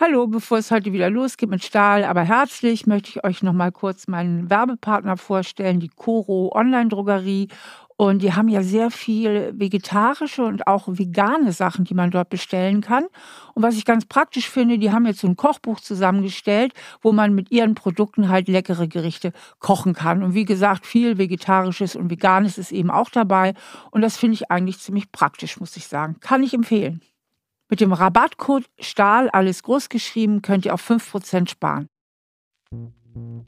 Hallo, bevor es heute wieder losgeht mit Stahl, aber herzlich möchte ich euch noch mal kurz meinen Werbepartner vorstellen, die Coro Online Drogerie und die haben ja sehr viel vegetarische und auch vegane Sachen, die man dort bestellen kann. Und was ich ganz praktisch finde, die haben jetzt so ein Kochbuch zusammengestellt, wo man mit ihren Produkten halt leckere Gerichte kochen kann. Und wie gesagt, viel vegetarisches und veganes ist eben auch dabei. Und das finde ich eigentlich ziemlich praktisch, muss ich sagen. Kann ich empfehlen. Mit dem Rabattcode Stahl, alles groß geschrieben, könnt ihr auf 5% sparen.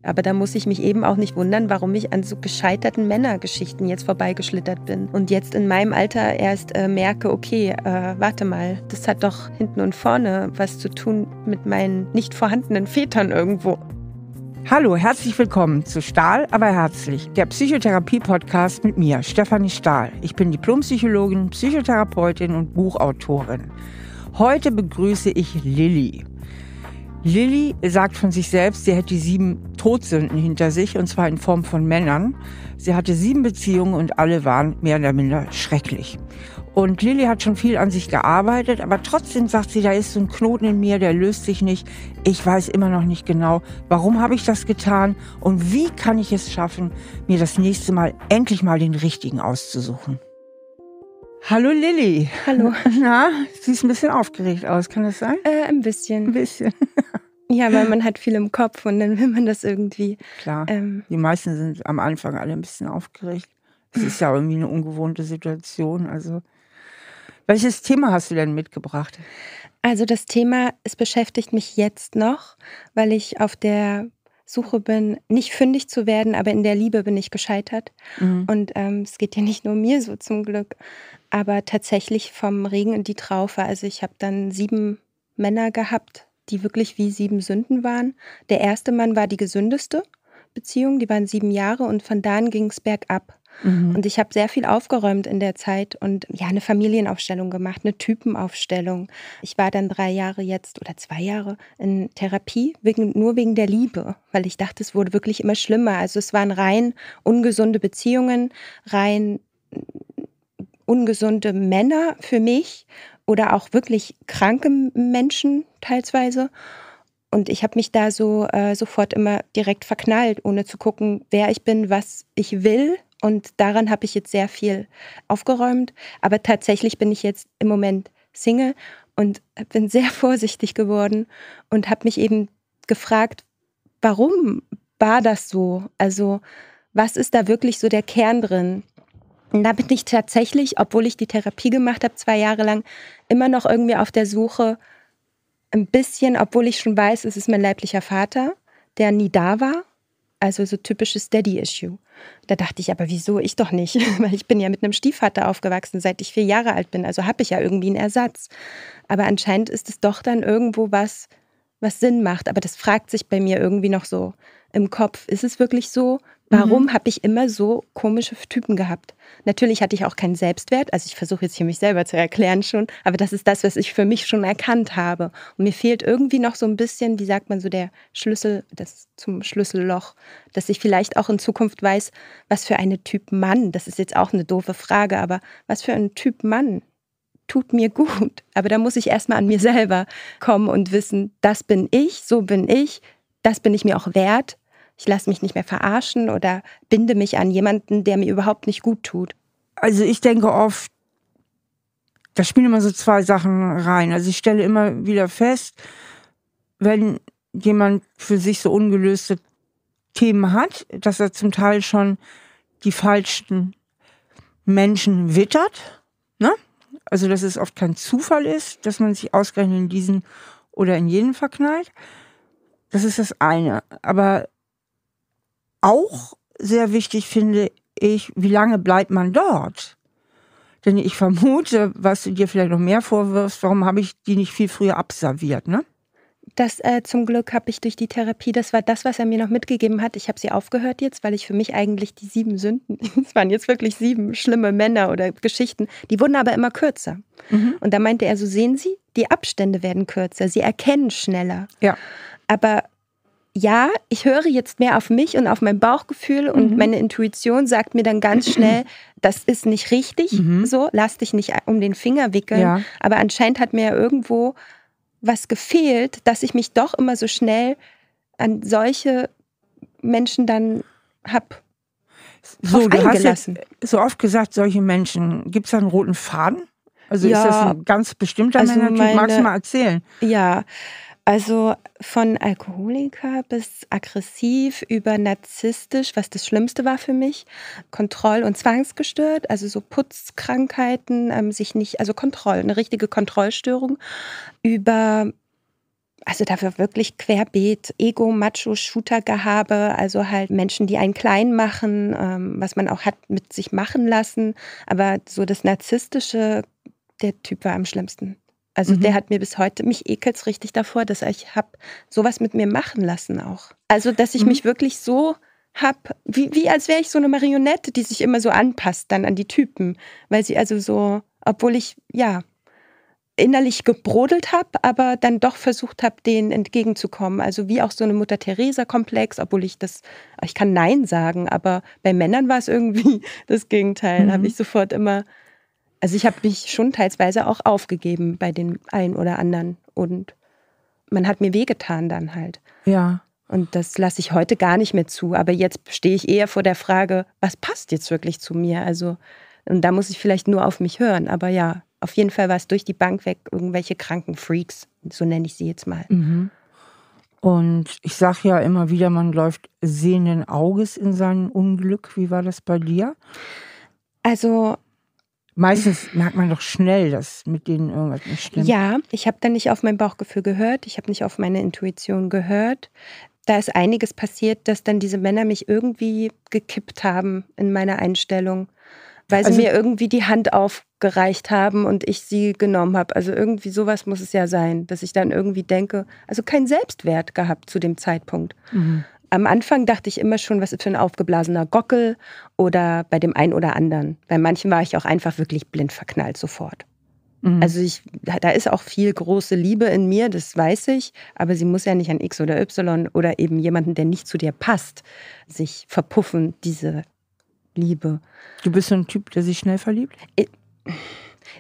Aber da muss ich mich eben auch nicht wundern, warum ich an so gescheiterten Männergeschichten jetzt vorbeigeschlittert bin und jetzt in meinem Alter erst äh, merke, okay, äh, warte mal, das hat doch hinten und vorne was zu tun mit meinen nicht vorhandenen Vätern irgendwo. Hallo, herzlich willkommen zu Stahl, aber herzlich, der Psychotherapie-Podcast mit mir, Stefanie Stahl. Ich bin Diplompsychologin, Psychotherapeutin und Buchautorin. Heute begrüße ich Lilly. Lilly sagt von sich selbst, sie hätte sieben Todsünden hinter sich, und zwar in Form von Männern. Sie hatte sieben Beziehungen und alle waren mehr oder minder schrecklich. Und Lilly hat schon viel an sich gearbeitet, aber trotzdem sagt sie, da ist so ein Knoten in mir, der löst sich nicht. Ich weiß immer noch nicht genau, warum habe ich das getan und wie kann ich es schaffen, mir das nächste Mal endlich mal den richtigen auszusuchen. Hallo Lilly. Hallo. Na, siehst ein bisschen aufgeregt aus, kann das sein? Äh, ein bisschen. Ein bisschen. ja, weil man hat viel im Kopf und dann will man das irgendwie. Klar. Ähm, Die meisten sind am Anfang alle ein bisschen aufgeregt. Es ist ja irgendwie eine ungewohnte Situation. Also, welches Thema hast du denn mitgebracht? Also das Thema, es beschäftigt mich jetzt noch, weil ich auf der Suche bin, nicht fündig zu werden, aber in der Liebe bin ich gescheitert. Mhm. Und ähm, es geht ja nicht nur mir so zum Glück aber tatsächlich vom Regen in die Traufe. Also ich habe dann sieben Männer gehabt, die wirklich wie sieben Sünden waren. Der erste Mann war die gesündeste Beziehung, die waren sieben Jahre und von da an ging es bergab. Mhm. Und ich habe sehr viel aufgeräumt in der Zeit und ja, eine Familienaufstellung gemacht, eine Typenaufstellung. Ich war dann drei Jahre jetzt oder zwei Jahre in Therapie, wegen, nur wegen der Liebe, weil ich dachte, es wurde wirklich immer schlimmer. Also es waren rein ungesunde Beziehungen, rein ungesunde Männer für mich oder auch wirklich kranke Menschen teilweise. Und ich habe mich da so äh, sofort immer direkt verknallt, ohne zu gucken, wer ich bin, was ich will. Und daran habe ich jetzt sehr viel aufgeräumt. Aber tatsächlich bin ich jetzt im Moment Single und bin sehr vorsichtig geworden und habe mich eben gefragt, warum war das so? Also was ist da wirklich so der Kern drin? Und da bin ich tatsächlich, obwohl ich die Therapie gemacht habe, zwei Jahre lang, immer noch irgendwie auf der Suche, ein bisschen, obwohl ich schon weiß, es ist mein leiblicher Vater, der nie da war. Also so typisches Daddy-Issue. Da dachte ich, aber wieso ich doch nicht? Weil ich bin ja mit einem Stiefvater aufgewachsen, seit ich vier Jahre alt bin. Also habe ich ja irgendwie einen Ersatz. Aber anscheinend ist es doch dann irgendwo was, was Sinn macht. Aber das fragt sich bei mir irgendwie noch so im Kopf. Ist es wirklich so? Warum mhm. habe ich immer so komische Typen gehabt? Natürlich hatte ich auch keinen Selbstwert, also ich versuche jetzt hier mich selber zu erklären schon, aber das ist das, was ich für mich schon erkannt habe. Und mir fehlt irgendwie noch so ein bisschen, wie sagt man so, der Schlüssel das zum Schlüsselloch, dass ich vielleicht auch in Zukunft weiß, was für eine Typ Mann, das ist jetzt auch eine doofe Frage, aber was für ein Typ Mann tut mir gut. Aber da muss ich erstmal an mir selber kommen und wissen, das bin ich, so bin ich, das bin ich mir auch wert ich lasse mich nicht mehr verarschen oder binde mich an jemanden, der mir überhaupt nicht gut tut? Also ich denke oft, da spielen immer so zwei Sachen rein. Also ich stelle immer wieder fest, wenn jemand für sich so ungelöste Themen hat, dass er zum Teil schon die falschen Menschen wittert. Ne? Also dass es oft kein Zufall ist, dass man sich ausgerechnet in diesen oder in jenen verknallt. Das ist das eine. Aber auch sehr wichtig finde ich, wie lange bleibt man dort? Denn ich vermute, was du dir vielleicht noch mehr vorwirfst, warum habe ich die nicht viel früher abserviert, ne? Das äh, zum Glück habe ich durch die Therapie, das war das, was er mir noch mitgegeben hat. Ich habe sie aufgehört jetzt, weil ich für mich eigentlich die sieben Sünden, es waren jetzt wirklich sieben schlimme Männer oder Geschichten, die wurden aber immer kürzer. Mhm. Und da meinte er, so sehen Sie, die Abstände werden kürzer, sie erkennen schneller. Ja. Aber ja, ich höre jetzt mehr auf mich und auf mein Bauchgefühl und mhm. meine Intuition sagt mir dann ganz schnell, das ist nicht richtig, mhm. so, lass dich nicht um den Finger wickeln. Ja. Aber anscheinend hat mir ja irgendwo was gefehlt, dass ich mich doch immer so schnell an solche Menschen dann habe. So, du hast jetzt so oft gesagt, solche Menschen, gibt es da einen roten Faden? Also ja, ist das ein ganz bestimmter also Männertyp? Magst du mal erzählen? Ja, also von Alkoholiker bis aggressiv über narzisstisch, was das Schlimmste war für mich, Kontroll- und Zwangsgestört, also so Putzkrankheiten, ähm, sich nicht, also Kontroll, eine richtige Kontrollstörung, über, also dafür wirklich querbeet, Ego, Macho, Shooter-Gehabe, also halt Menschen, die einen klein machen, ähm, was man auch hat mit sich machen lassen, aber so das Narzisstische, der Typ war am schlimmsten. Also mhm. der hat mir bis heute, mich ekelt richtig davor, dass ich habe sowas mit mir machen lassen auch. Also dass ich mhm. mich wirklich so hab, wie, wie als wäre ich so eine Marionette, die sich immer so anpasst dann an die Typen, weil sie also so, obwohl ich ja innerlich gebrodelt habe, aber dann doch versucht habe, denen entgegenzukommen. Also wie auch so eine Mutter theresa komplex obwohl ich das, ich kann Nein sagen, aber bei Männern war es irgendwie das Gegenteil. Mhm. Habe ich sofort immer also ich habe mich schon teilweise auch aufgegeben bei den einen oder anderen und man hat mir wehgetan dann halt. Ja. Und das lasse ich heute gar nicht mehr zu. Aber jetzt stehe ich eher vor der Frage, was passt jetzt wirklich zu mir? Also, und da muss ich vielleicht nur auf mich hören. Aber ja, auf jeden Fall war es durch die Bank weg irgendwelche kranken Freaks, so nenne ich sie jetzt mal. Mhm. Und ich sage ja immer wieder, man läuft sehenden Auges in sein Unglück. Wie war das bei dir? Also Meistens merkt man doch schnell, dass mit denen irgendwas nicht stimmt. Ja, ich habe da nicht auf mein Bauchgefühl gehört, ich habe nicht auf meine Intuition gehört. Da ist einiges passiert, dass dann diese Männer mich irgendwie gekippt haben in meiner Einstellung, weil sie also mir irgendwie die Hand aufgereicht haben und ich sie genommen habe. Also irgendwie sowas muss es ja sein, dass ich dann irgendwie denke, also keinen Selbstwert gehabt zu dem Zeitpunkt. Mhm. Am Anfang dachte ich immer schon, was ist für ein aufgeblasener Gockel oder bei dem einen oder anderen. Bei manchen war ich auch einfach wirklich blind verknallt sofort. Mhm. Also ich, da ist auch viel große Liebe in mir, das weiß ich, aber sie muss ja nicht an X oder Y oder eben jemanden, der nicht zu dir passt, sich verpuffen, diese Liebe. Du bist so ein Typ, der sich schnell verliebt?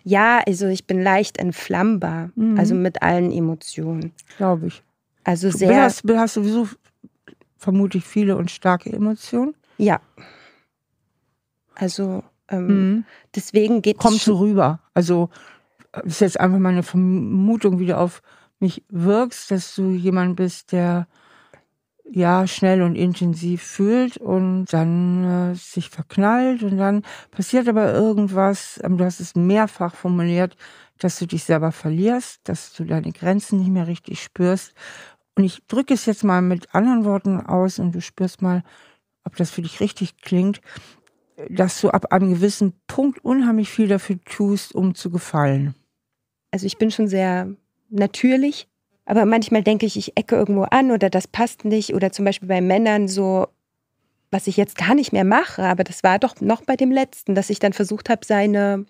ja, also ich bin leicht entflammbar, mhm. also mit allen Emotionen. Glaube ich. Also du sehr. Hast, hast sowieso vermutlich viele und starke Emotionen. Ja. Also ähm, mhm. deswegen geht es. Kommt so rüber. Also äh, ist jetzt einfach meine Vermutung, wie du auf mich wirkst, dass du jemand bist, der ja schnell und intensiv fühlt und dann äh, sich verknallt und dann passiert aber irgendwas, ähm, du hast es mehrfach formuliert, dass du dich selber verlierst, dass du deine Grenzen nicht mehr richtig spürst und ich drücke es jetzt mal mit anderen Worten aus und du spürst mal, ob das für dich richtig klingt, dass du ab einem gewissen Punkt unheimlich viel dafür tust, um zu gefallen. Also ich bin schon sehr natürlich, aber manchmal denke ich, ich ecke irgendwo an oder das passt nicht oder zum Beispiel bei Männern so, was ich jetzt gar nicht mehr mache, aber das war doch noch bei dem letzten, dass ich dann versucht habe, seine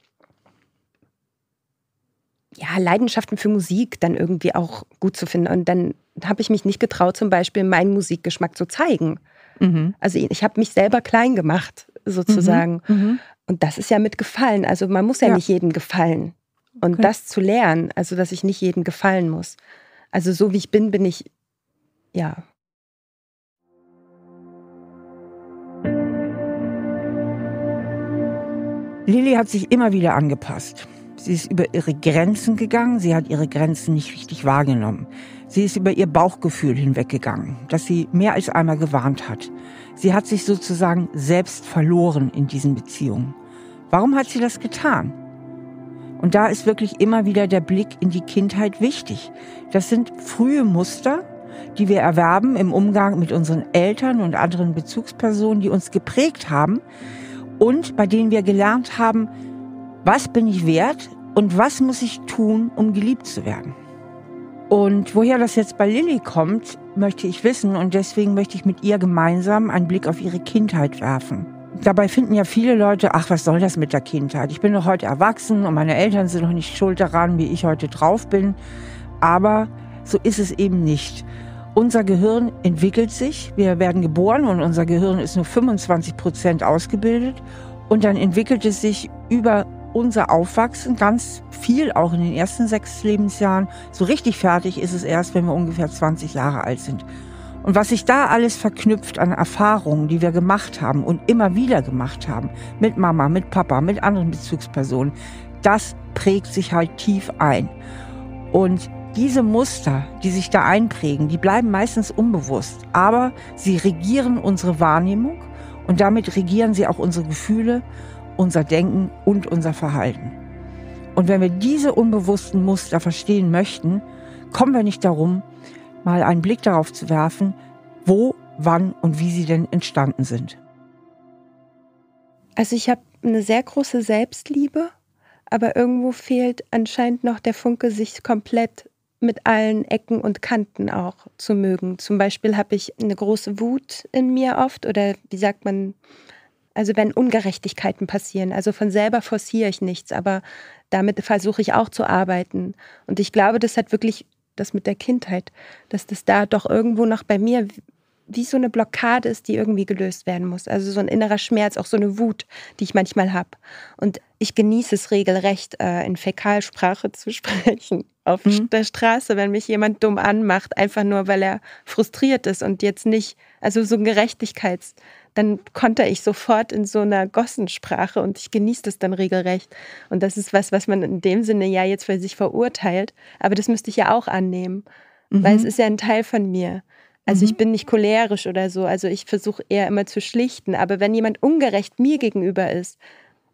ja, Leidenschaften für Musik dann irgendwie auch gut zu finden. Und dann habe ich mich nicht getraut, zum Beispiel meinen Musikgeschmack zu zeigen. Mhm. Also ich habe mich selber klein gemacht, sozusagen. Mhm. mhm. Und das ist ja mit Gefallen. Also man muss ja, ja. nicht jedem gefallen. Und okay. das zu lernen, also dass ich nicht jedem gefallen muss. Also so wie ich bin, bin ich, ja, Lilly hat sich immer wieder angepasst. Sie ist über ihre Grenzen gegangen. Sie hat ihre Grenzen nicht richtig wahrgenommen. Sie ist über ihr Bauchgefühl hinweggegangen, das sie mehr als einmal gewarnt hat. Sie hat sich sozusagen selbst verloren in diesen Beziehungen. Warum hat sie das getan? Und da ist wirklich immer wieder der Blick in die Kindheit wichtig. Das sind frühe Muster, die wir erwerben im Umgang mit unseren Eltern und anderen Bezugspersonen, die uns geprägt haben und bei denen wir gelernt haben, was bin ich wert und was muss ich tun, um geliebt zu werden? Und woher das jetzt bei Lilly kommt, möchte ich wissen und deswegen möchte ich mit ihr gemeinsam einen Blick auf ihre Kindheit werfen. Dabei finden ja viele Leute, ach, was soll das mit der Kindheit? Ich bin doch heute erwachsen und meine Eltern sind noch nicht schuld daran, wie ich heute drauf bin. Aber so ist es eben nicht. Unser Gehirn entwickelt sich, wir werden geboren und unser Gehirn ist nur 25 Prozent ausgebildet und dann entwickelt es sich über unser Aufwachsen ganz viel, auch in den ersten sechs Lebensjahren. So richtig fertig ist es erst, wenn wir ungefähr 20 Jahre alt sind. Und was sich da alles verknüpft an Erfahrungen, die wir gemacht haben und immer wieder gemacht haben, mit Mama, mit Papa, mit anderen Bezugspersonen, das prägt sich halt tief ein. Und diese Muster, die sich da einprägen, die bleiben meistens unbewusst, aber sie regieren unsere Wahrnehmung und damit regieren sie auch unsere Gefühle unser Denken und unser Verhalten. Und wenn wir diese unbewussten Muster verstehen möchten, kommen wir nicht darum, mal einen Blick darauf zu werfen, wo, wann und wie sie denn entstanden sind. Also ich habe eine sehr große Selbstliebe, aber irgendwo fehlt anscheinend noch der Funke, sich komplett mit allen Ecken und Kanten auch zu mögen. Zum Beispiel habe ich eine große Wut in mir oft oder wie sagt man, also wenn Ungerechtigkeiten passieren. Also von selber forciere ich nichts, aber damit versuche ich auch zu arbeiten. Und ich glaube, das hat wirklich das mit der Kindheit, dass das da doch irgendwo noch bei mir wie so eine Blockade ist, die irgendwie gelöst werden muss. Also so ein innerer Schmerz, auch so eine Wut, die ich manchmal habe. Und ich genieße es regelrecht, äh, in Fäkalsprache zu sprechen. Auf mhm. der Straße, wenn mich jemand dumm anmacht, einfach nur, weil er frustriert ist und jetzt nicht, also so ein Gerechtigkeits, dann konter ich sofort in so einer Gossensprache und ich genieße das dann regelrecht. Und das ist was, was man in dem Sinne ja jetzt für sich verurteilt, aber das müsste ich ja auch annehmen, mhm. weil es mhm. ist ja ein Teil von mir. Also mhm. ich bin nicht cholerisch oder so. Also ich versuche eher immer zu schlichten. Aber wenn jemand ungerecht mir gegenüber ist,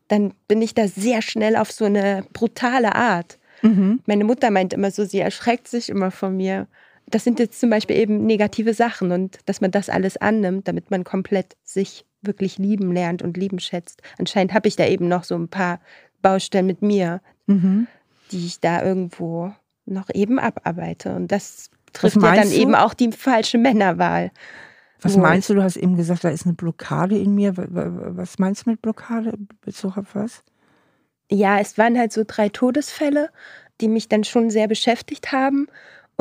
dann bin ich da sehr schnell auf so eine brutale Art. Mhm. Meine Mutter meint immer so, sie erschreckt sich immer von mir. Das sind jetzt zum Beispiel eben negative Sachen und dass man das alles annimmt, damit man komplett sich wirklich lieben lernt und lieben schätzt. Anscheinend habe ich da eben noch so ein paar Baustellen mit mir, mhm. die ich da irgendwo noch eben abarbeite. Und das trifft ja dann du? eben auch die falsche Männerwahl. Was meinst du? Du hast eben gesagt, da ist eine Blockade in mir. Was meinst du mit Blockade? Bezug auf was? Ja, es waren halt so drei Todesfälle, die mich dann schon sehr beschäftigt haben.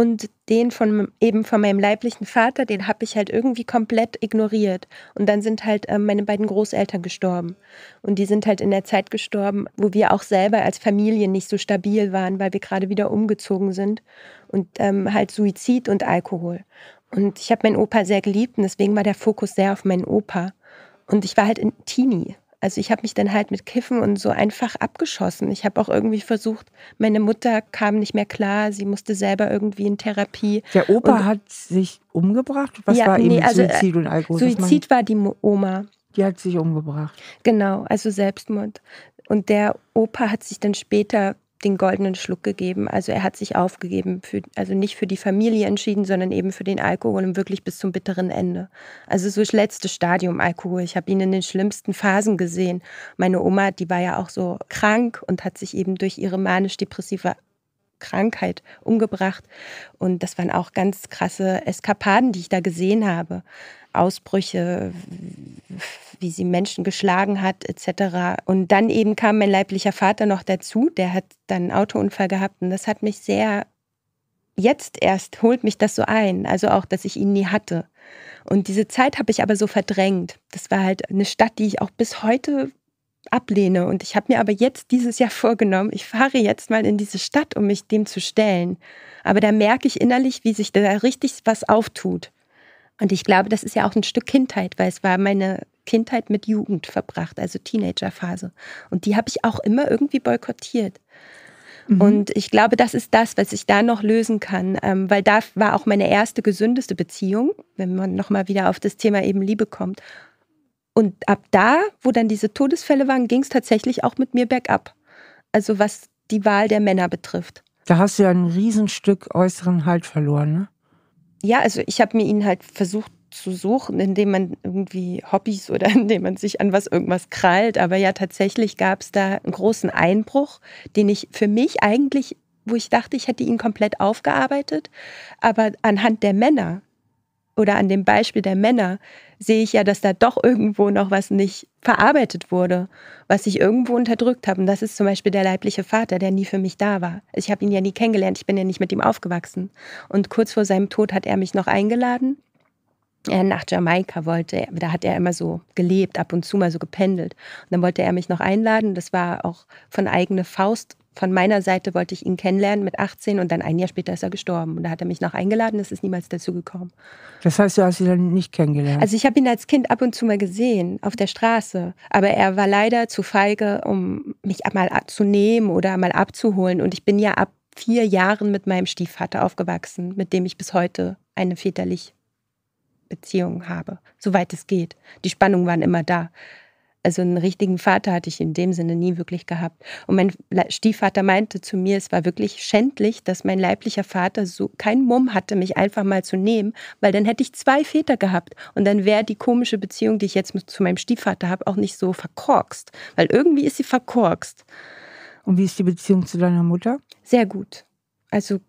Und den von eben von meinem leiblichen Vater, den habe ich halt irgendwie komplett ignoriert. Und dann sind halt äh, meine beiden Großeltern gestorben. Und die sind halt in der Zeit gestorben, wo wir auch selber als Familie nicht so stabil waren, weil wir gerade wieder umgezogen sind. Und ähm, halt Suizid und Alkohol. Und ich habe meinen Opa sehr geliebt und deswegen war der Fokus sehr auf meinen Opa. Und ich war halt in Teenie. Also ich habe mich dann halt mit Kiffen und so einfach abgeschossen. Ich habe auch irgendwie versucht, meine Mutter kam nicht mehr klar, sie musste selber irgendwie in Therapie. Der Opa und, hat sich umgebracht? Was ja, war nee, eben also, Suizid und äh, Alkohol? Suizid war die Oma. Die hat sich umgebracht. Genau, also Selbstmord. Und der Opa hat sich dann später den goldenen Schluck gegeben. Also er hat sich aufgegeben, für, also nicht für die Familie entschieden, sondern eben für den Alkohol und wirklich bis zum bitteren Ende. Also so das letzte Stadium Alkohol. Ich habe ihn in den schlimmsten Phasen gesehen. Meine Oma, die war ja auch so krank und hat sich eben durch ihre manisch-depressive Krankheit umgebracht. Und das waren auch ganz krasse Eskapaden, die ich da gesehen habe. Ausbrüche, wie sie Menschen geschlagen hat, etc. Und dann eben kam mein leiblicher Vater noch dazu, der hat dann einen Autounfall gehabt und das hat mich sehr, jetzt erst holt mich das so ein, also auch, dass ich ihn nie hatte. Und diese Zeit habe ich aber so verdrängt. Das war halt eine Stadt, die ich auch bis heute ablehne. Und ich habe mir aber jetzt dieses Jahr vorgenommen, ich fahre jetzt mal in diese Stadt, um mich dem zu stellen. Aber da merke ich innerlich, wie sich da richtig was auftut. Und ich glaube, das ist ja auch ein Stück Kindheit, weil es war meine Kindheit mit Jugend verbracht, also Teenagerphase. Und die habe ich auch immer irgendwie boykottiert. Mhm. Und ich glaube, das ist das, was ich da noch lösen kann, ähm, weil da war auch meine erste gesündeste Beziehung, wenn man nochmal wieder auf das Thema eben Liebe kommt. Und ab da, wo dann diese Todesfälle waren, ging es tatsächlich auch mit mir bergab. Also was die Wahl der Männer betrifft. Da hast du ja ein Riesenstück äußeren Halt verloren, ne? ja, also ich habe mir ihn halt versucht zu suchen, indem man irgendwie Hobbys oder indem man sich an was irgendwas krallt. Aber ja, tatsächlich gab es da einen großen Einbruch, den ich für mich eigentlich, wo ich dachte, ich hätte ihn komplett aufgearbeitet, aber anhand der Männer oder an dem Beispiel der Männer sehe ich ja, dass da doch irgendwo noch was nicht verarbeitet wurde, was ich irgendwo unterdrückt habe. Und das ist zum Beispiel der leibliche Vater, der nie für mich da war. Also ich habe ihn ja nie kennengelernt, ich bin ja nicht mit ihm aufgewachsen. Und kurz vor seinem Tod hat er mich noch eingeladen. Er nach Jamaika wollte, da hat er immer so gelebt, ab und zu mal so gependelt. Und dann wollte er mich noch einladen. Das war auch von eigener Faust von meiner Seite wollte ich ihn kennenlernen mit 18 und dann ein Jahr später ist er gestorben. Und da hat er mich noch eingeladen, das ist niemals dazu gekommen. Das heißt, du hast ihn dann nicht kennengelernt? Also ich habe ihn als Kind ab und zu mal gesehen, auf der Straße. Aber er war leider zu feige, um mich mal zu nehmen oder mal abzuholen. Und ich bin ja ab vier Jahren mit meinem Stiefvater aufgewachsen, mit dem ich bis heute eine väterliche Beziehung habe, soweit es geht. Die Spannungen waren immer da also einen richtigen Vater hatte ich in dem Sinne nie wirklich gehabt. Und mein Stiefvater meinte zu mir, es war wirklich schändlich, dass mein leiblicher Vater so keinen Mumm hatte, mich einfach mal zu nehmen, weil dann hätte ich zwei Väter gehabt und dann wäre die komische Beziehung, die ich jetzt zu meinem Stiefvater habe, auch nicht so verkorkst, weil irgendwie ist sie verkorkst. Und wie ist die Beziehung zu deiner Mutter? Sehr gut. Also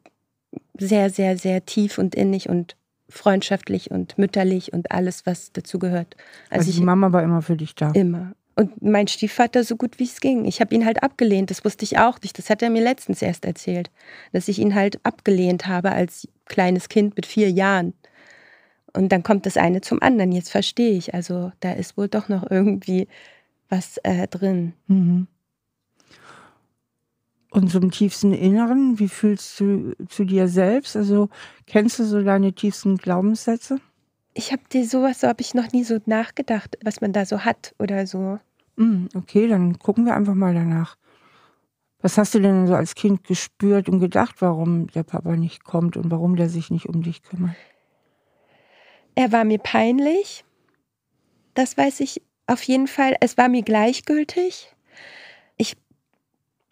sehr, sehr, sehr tief und innig und freundschaftlich und mütterlich und alles, was dazugehört. Also, also die ich, Mama war immer für dich da. Immer. Und mein Stiefvater so gut wie es ging. Ich habe ihn halt abgelehnt, das wusste ich auch nicht. Das hat er mir letztens erst erzählt, dass ich ihn halt abgelehnt habe als kleines Kind mit vier Jahren. Und dann kommt das eine zum anderen. Jetzt verstehe ich. Also da ist wohl doch noch irgendwie was äh, drin. Mhm. Und so im tiefsten Inneren, wie fühlst du zu dir selbst? Also kennst du so deine tiefsten Glaubenssätze? Ich habe dir sowas, so habe ich noch nie so nachgedacht, was man da so hat oder so. Mm, okay, dann gucken wir einfach mal danach. Was hast du denn so als Kind gespürt und gedacht, warum der Papa nicht kommt und warum der sich nicht um dich kümmert? Er war mir peinlich. Das weiß ich auf jeden Fall. Es war mir gleichgültig.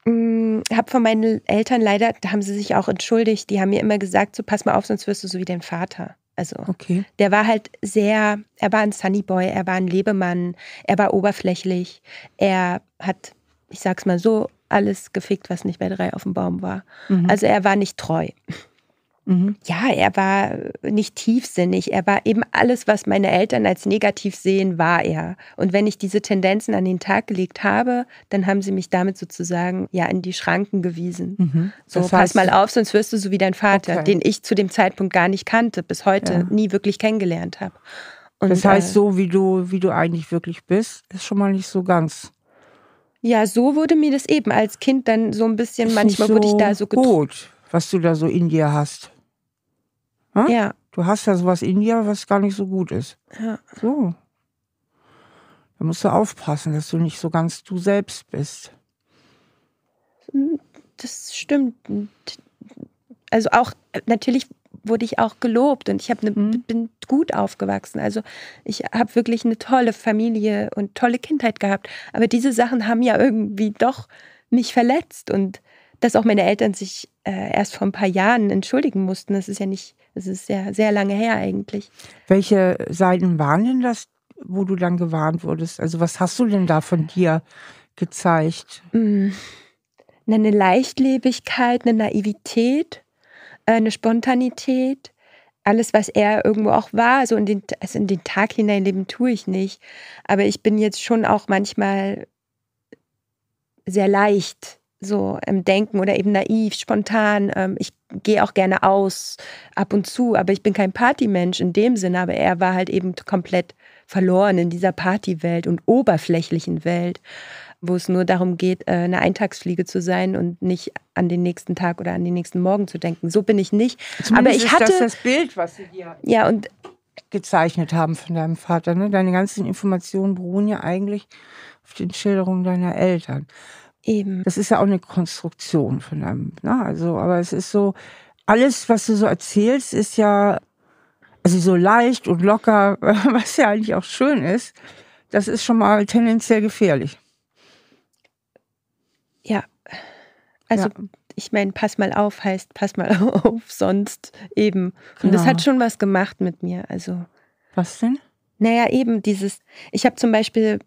Mm, habe von meinen Eltern leider, da haben sie sich auch entschuldigt, die haben mir immer gesagt, so pass mal auf, sonst wirst du so wie dein Vater. Also okay. der war halt sehr, er war ein Sunnyboy, er war ein Lebemann, er war oberflächlich, er hat, ich sag's mal so, alles gefickt, was nicht bei drei auf dem Baum war. Mhm. Also er war nicht treu. Mhm. Ja, er war nicht tiefsinnig. Er war eben alles, was meine Eltern als negativ sehen, war er. Und wenn ich diese Tendenzen an den Tag gelegt habe, dann haben sie mich damit sozusagen ja in die Schranken gewiesen. Mhm. So, heißt, pass mal auf, sonst wirst du so wie dein Vater, okay. den ich zu dem Zeitpunkt gar nicht kannte, bis heute ja. nie wirklich kennengelernt habe. Und, das heißt, äh, so wie du, wie du eigentlich wirklich bist, ist schon mal nicht so ganz. Ja, so wurde mir das eben als Kind dann so ein bisschen, manchmal so wurde ich da so gut, was du da so in dir hast. Hm? Ja. Du hast ja sowas in dir, was gar nicht so gut ist. Ja. So. Da musst du aufpassen, dass du nicht so ganz du selbst bist. Das stimmt. Also auch, natürlich wurde ich auch gelobt und ich eine, mhm. bin gut aufgewachsen. Also ich habe wirklich eine tolle Familie und tolle Kindheit gehabt. Aber diese Sachen haben ja irgendwie doch mich verletzt und dass auch meine Eltern sich äh, erst vor ein paar Jahren entschuldigen mussten, das ist ja nicht es ist sehr, sehr lange her eigentlich. Welche Seiten waren denn das, wo du dann gewarnt wurdest? Also was hast du denn da von dir gezeigt? Mm. Eine Leichtlebigkeit, eine Naivität, äh, eine Spontanität. Alles, was er irgendwo auch war, also in den, also in den Tag hineinleben, tue ich nicht. Aber ich bin jetzt schon auch manchmal sehr leicht so ähm, denken oder eben naiv, spontan. Ähm, ich gehe auch gerne aus, ab und zu, aber ich bin kein Partymensch in dem Sinne. Aber er war halt eben komplett verloren in dieser Partywelt und oberflächlichen Welt, wo es nur darum geht, äh, eine Eintagsfliege zu sein und nicht an den nächsten Tag oder an den nächsten Morgen zu denken. So bin ich nicht. Zumindest aber ich hatte Das ist das, Bild, was sie hier. ja und gezeichnet haben von deinem Vater. Ne? Deine ganzen Informationen beruhen ja eigentlich auf den Schilderungen deiner Eltern. Eben. Das ist ja auch eine Konstruktion von einem. Ne? Also, aber es ist so, alles, was du so erzählst, ist ja also so leicht und locker, was ja eigentlich auch schön ist. Das ist schon mal tendenziell gefährlich. Ja. Also ja. ich meine, pass mal auf heißt, pass mal auf, sonst eben. Und das hat genau. schon was gemacht mit mir. Also. Was denn? Naja, eben dieses. Ich habe zum Beispiel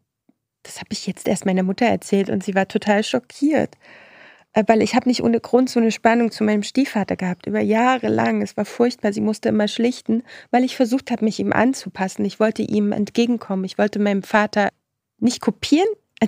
das habe ich jetzt erst meiner Mutter erzählt und sie war total schockiert. Äh, weil ich habe nicht ohne Grund so eine Spannung zu meinem Stiefvater gehabt, über Jahre lang. Es war furchtbar, sie musste immer schlichten, weil ich versucht habe, mich ihm anzupassen. Ich wollte ihm entgegenkommen. Ich wollte meinem Vater nicht kopieren,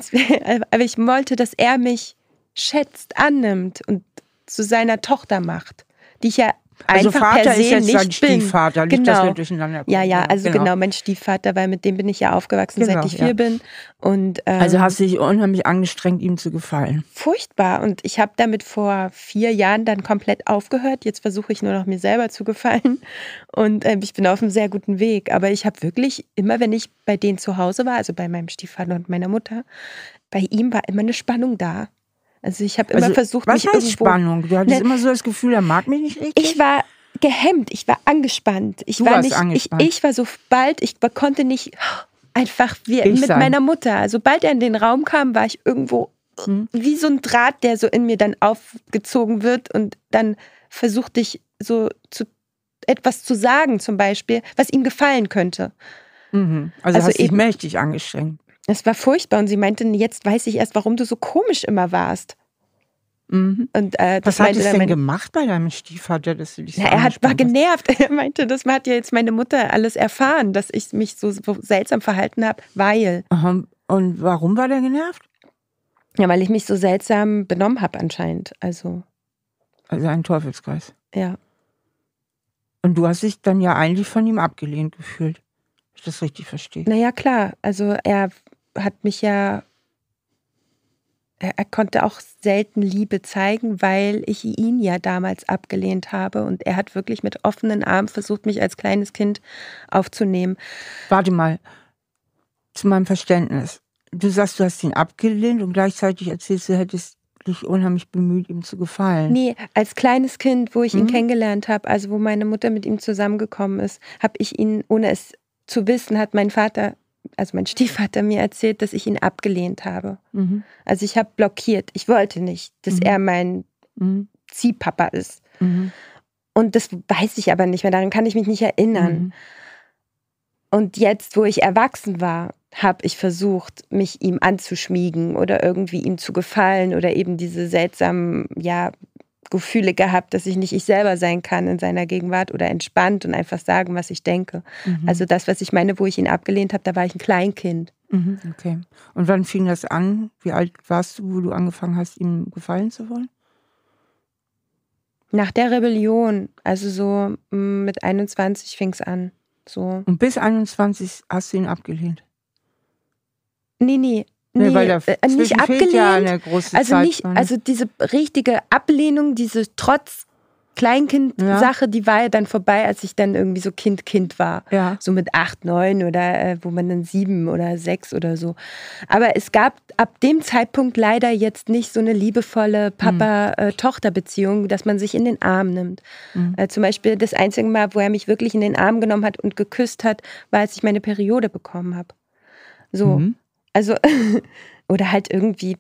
aber ich wollte, dass er mich schätzt, annimmt und zu seiner Tochter macht, die ich ja also einfach Vater per se ist jetzt nicht sein Stiefvater, bin. Nicht, genau. durcheinander kommen. Ja, ja, ne? also genau. genau. mein Stiefvater, weil mit dem bin ich ja aufgewachsen, genau, seit ich ja. vier bin. Und, also ähm, also hast du dich unheimlich angestrengt, ihm zu gefallen. Furchtbar. Und ich habe damit vor vier Jahren dann komplett aufgehört. Jetzt versuche ich nur noch mir selber zu gefallen. Und äh, ich bin auf einem sehr guten Weg. Aber ich habe wirklich immer, wenn ich bei denen zu Hause war, also bei meinem Stiefvater und meiner Mutter, bei ihm war immer eine Spannung da. Also ich habe immer also, versucht, was mich heißt irgendwo, Spannung? Du hattest ne, immer so das Gefühl, er mag mich nicht richtig. Ich war gehemmt, ich war angespannt. Ich du war nicht, angespannt. Ich, ich war so bald, ich konnte nicht einfach wie ich mit sein. meiner Mutter. Sobald also er in den Raum kam, war ich irgendwo hm. wie so ein Draht, der so in mir dann aufgezogen wird und dann versuchte ich so zu etwas zu sagen, zum Beispiel, was ihm gefallen könnte. Mhm. Also, also hast eben, mächtig angestrengt. Es war furchtbar und sie meinte, jetzt weiß ich erst, warum du so komisch immer warst. Mhm. Und, äh, Was hat es denn mein... gemacht bei deinem Stiefvater, dass du dich so Na, Er hat, war genervt. Er meinte, das hat ja jetzt meine Mutter alles erfahren, dass ich mich so, seltsam verhalten habe, weil. Aha. Und warum war der genervt? Ja, weil ich mich so seltsam benommen habe anscheinend. Also. Also ein Teufelskreis. Ja. Und du hast dich dann ja eigentlich von ihm abgelehnt gefühlt. Wenn ich das richtig verstehe. Naja, klar. Also er hat mich ja, er, er konnte auch selten Liebe zeigen, weil ich ihn ja damals abgelehnt habe. Und er hat wirklich mit offenen Armen versucht, mich als kleines Kind aufzunehmen. Warte mal, zu meinem Verständnis. Du sagst, du hast ihn abgelehnt und gleichzeitig erzählst du, hättest dich unheimlich bemüht, ihm zu gefallen. Nee, als kleines Kind, wo ich mhm. ihn kennengelernt habe, also wo meine Mutter mit ihm zusammengekommen ist, habe ich ihn, ohne es zu wissen, hat mein Vater also mein Stiefvater mir erzählt, dass ich ihn abgelehnt habe. Mhm. Also ich habe blockiert. Ich wollte nicht, dass mhm. er mein mhm. Ziehpapa ist. Mhm. Und das weiß ich aber nicht mehr. Daran kann ich mich nicht erinnern. Mhm. Und jetzt, wo ich erwachsen war, habe ich versucht, mich ihm anzuschmiegen oder irgendwie ihm zu gefallen oder eben diese seltsamen, ja, Gefühle gehabt, dass ich nicht ich selber sein kann in seiner Gegenwart oder entspannt und einfach sagen, was ich denke. Mhm. Also das, was ich meine, wo ich ihn abgelehnt habe, da war ich ein Kleinkind. Mhm, okay. Und wann fing das an? Wie alt warst du, wo du angefangen hast, ihm gefallen zu wollen? Nach der Rebellion, also so mm, mit 21 fing es an. So. Und bis 21 hast du ihn abgelehnt? Nee, nee, Nee, nee, weil da äh, nicht abgelehnt. Ja eine große also Zeit nicht, von. also diese richtige Ablehnung, diese Trotz Kleinkind-Sache, ja. die war ja dann vorbei, als ich dann irgendwie so Kind-Kind war. Ja. So mit acht, neun oder äh, wo man dann sieben oder sechs oder so. Aber es gab ab dem Zeitpunkt leider jetzt nicht so eine liebevolle Papa-Tochter-Beziehung, dass man sich in den Arm nimmt. Mhm. Äh, zum Beispiel das einzige Mal, wo er mich wirklich in den Arm genommen hat und geküsst hat, war, als ich meine Periode bekommen habe. So. Mhm. Also, oder halt irgendwie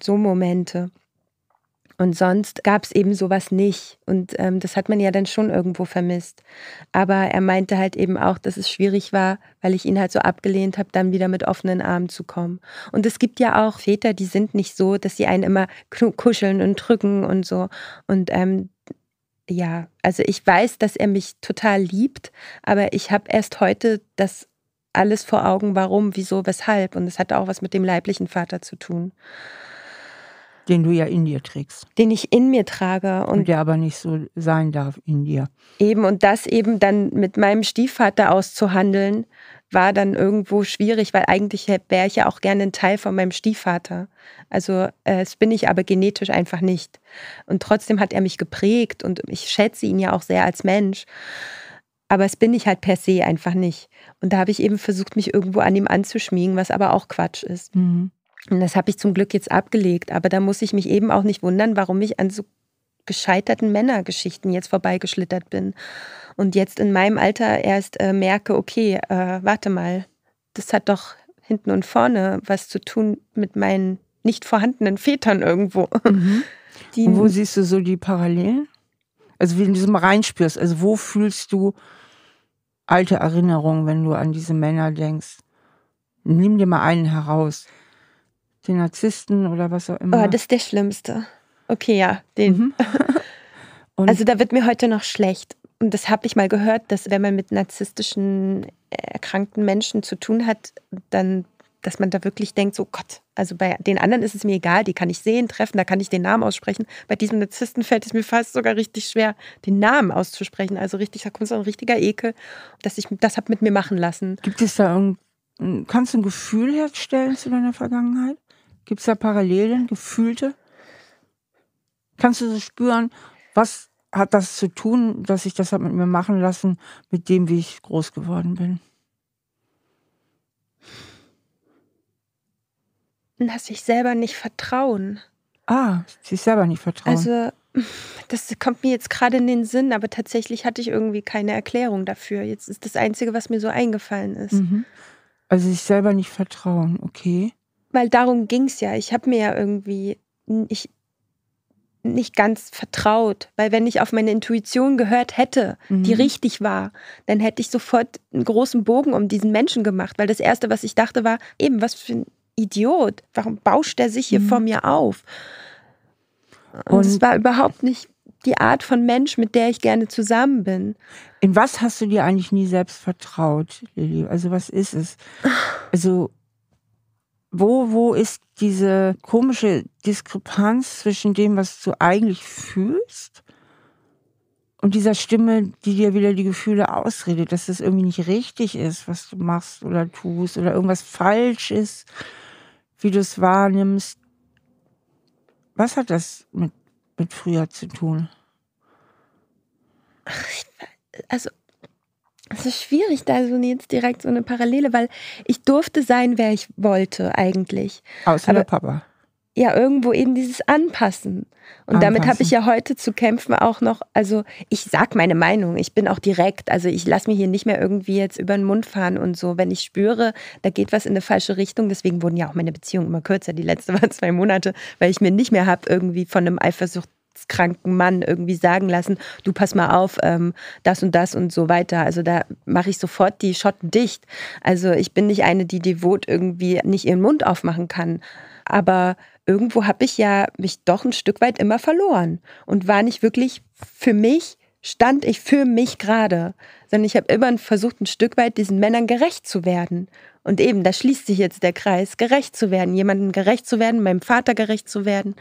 so Momente. Und sonst gab es eben sowas nicht. Und ähm, das hat man ja dann schon irgendwo vermisst. Aber er meinte halt eben auch, dass es schwierig war, weil ich ihn halt so abgelehnt habe, dann wieder mit offenen Armen zu kommen. Und es gibt ja auch Väter, die sind nicht so, dass sie einen immer kuscheln und drücken und so. Und ähm, ja, also ich weiß, dass er mich total liebt, aber ich habe erst heute das alles vor Augen, warum, wieso, weshalb. Und es hat auch was mit dem leiblichen Vater zu tun. Den du ja in dir trägst. Den ich in mir trage. Und, und der aber nicht so sein darf in dir. Eben, und das eben dann mit meinem Stiefvater auszuhandeln, war dann irgendwo schwierig, weil eigentlich wäre ich ja auch gerne ein Teil von meinem Stiefvater. Also es äh, bin ich aber genetisch einfach nicht. Und trotzdem hat er mich geprägt und ich schätze ihn ja auch sehr als Mensch. Aber es bin ich halt per se einfach nicht. Und da habe ich eben versucht, mich irgendwo an ihm anzuschmiegen, was aber auch Quatsch ist. Mhm. Und das habe ich zum Glück jetzt abgelegt. Aber da muss ich mich eben auch nicht wundern, warum ich an so gescheiterten Männergeschichten jetzt vorbeigeschlittert bin. Und jetzt in meinem Alter erst äh, merke, okay, äh, warte mal, das hat doch hinten und vorne was zu tun mit meinen nicht vorhandenen Vätern irgendwo. Mhm. Die, wo siehst du so die Parallelen? Also wie in diesem reinspürst. Also wo fühlst du alte Erinnerungen, wenn du an diese Männer denkst? Nimm dir mal einen heraus. Den Narzissten oder was auch immer. Oh, das ist der Schlimmste. Okay, ja, den. Mhm. also da wird mir heute noch schlecht. Und das habe ich mal gehört, dass wenn man mit narzisstischen, äh, erkrankten Menschen zu tun hat, dann dass man da wirklich denkt, so Gott, also bei den anderen ist es mir egal, die kann ich sehen, treffen, da kann ich den Namen aussprechen. Bei diesem Narzissten fällt es mir fast sogar richtig schwer, den Namen auszusprechen. Also richtig, da kommt so ein richtiger Ekel, dass ich das habe mit mir machen lassen. Gibt es da irgendein, kannst du ein Gefühl herstellen zu deiner Vergangenheit? Gibt es da Parallelen, Gefühlte? Kannst du so spüren, was hat das zu tun, dass ich das habe mit mir machen lassen, mit dem, wie ich groß geworden bin? dass sich selber nicht vertrauen. Ah, sich selber nicht vertrauen. Also, das kommt mir jetzt gerade in den Sinn, aber tatsächlich hatte ich irgendwie keine Erklärung dafür. Jetzt ist das Einzige, was mir so eingefallen ist. Mhm. Also sich selber nicht vertrauen, okay. Weil darum ging es ja. Ich habe mir ja irgendwie ich, nicht ganz vertraut, weil wenn ich auf meine Intuition gehört hätte, mhm. die richtig war, dann hätte ich sofort einen großen Bogen um diesen Menschen gemacht, weil das Erste, was ich dachte, war, eben, was für ein Idiot, warum bauscht er sich hier mhm. vor mir auf? Und, und es war überhaupt nicht die Art von Mensch, mit der ich gerne zusammen bin. In was hast du dir eigentlich nie selbst vertraut, Lilly? Also was ist es? Also wo, wo ist diese komische Diskrepanz zwischen dem, was du eigentlich fühlst und dieser Stimme, die dir wieder die Gefühle ausredet, dass es das irgendwie nicht richtig ist, was du machst oder tust oder irgendwas falsch ist? wie du es wahrnimmst. Was hat das mit, mit früher zu tun? Ach, also, es ist schwierig, da so jetzt direkt so eine Parallele, weil ich durfte sein, wer ich wollte eigentlich. Außer Aber, der Papa ja irgendwo eben dieses Anpassen. Und Anpassen. damit habe ich ja heute zu kämpfen auch noch, also ich sage meine Meinung, ich bin auch direkt, also ich lasse mir hier nicht mehr irgendwie jetzt über den Mund fahren und so, wenn ich spüre, da geht was in eine falsche Richtung, deswegen wurden ja auch meine Beziehungen immer kürzer, die letzte war zwei Monate, weil ich mir nicht mehr habe irgendwie von einem Eifersucht kranken Mann irgendwie sagen lassen, du pass mal auf, ähm, das und das und so weiter. Also da mache ich sofort die Schotten dicht. Also ich bin nicht eine, die devot irgendwie nicht ihren Mund aufmachen kann. Aber irgendwo habe ich ja mich doch ein Stück weit immer verloren und war nicht wirklich für mich, stand ich für mich gerade, sondern ich habe immer versucht, ein Stück weit diesen Männern gerecht zu werden. Und eben, da schließt sich jetzt der Kreis, gerecht zu werden, jemandem gerecht zu werden, meinem Vater gerecht zu werden.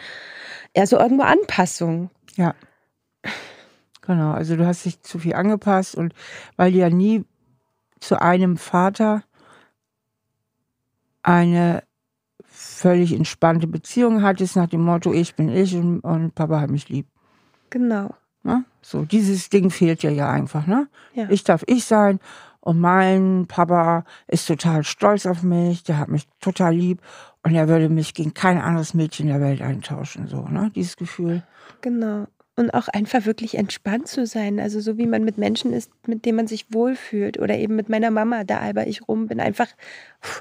Ja, so irgendwo Anpassung. Ja. Genau, also du hast dich zu viel angepasst und weil du ja nie zu einem Vater eine völlig entspannte Beziehung hattest, nach dem Motto, ich bin ich und, und Papa hat mich lieb. Genau. Na? Ne? So, dieses Ding fehlt dir ja einfach, ne? Ja. Ich darf ich sein und mein Papa ist total stolz auf mich, der hat mich total lieb und er würde mich gegen kein anderes Mädchen der Welt eintauschen, so, ne? Dieses Gefühl. Genau und auch einfach wirklich entspannt zu sein. Also so wie man mit Menschen ist, mit denen man sich wohlfühlt oder eben mit meiner Mama, da alber ich rum bin, einfach,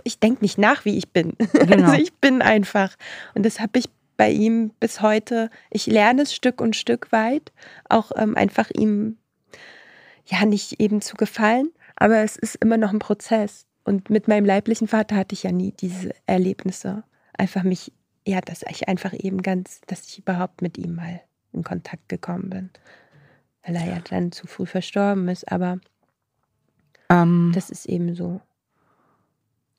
ich denke nicht nach, wie ich bin. Genau. Also ich bin einfach. Und das habe ich bei ihm bis heute. Ich lerne es Stück und Stück weit, auch ähm, einfach ihm ja nicht eben zu gefallen, aber es ist immer noch ein Prozess. Und mit meinem leiblichen Vater hatte ich ja nie diese Erlebnisse. Einfach mich, ja, dass ich einfach eben ganz, dass ich überhaupt mit ihm mal in Kontakt gekommen bin. Weil er ja dann zu früh verstorben ist, aber ähm, das ist eben so.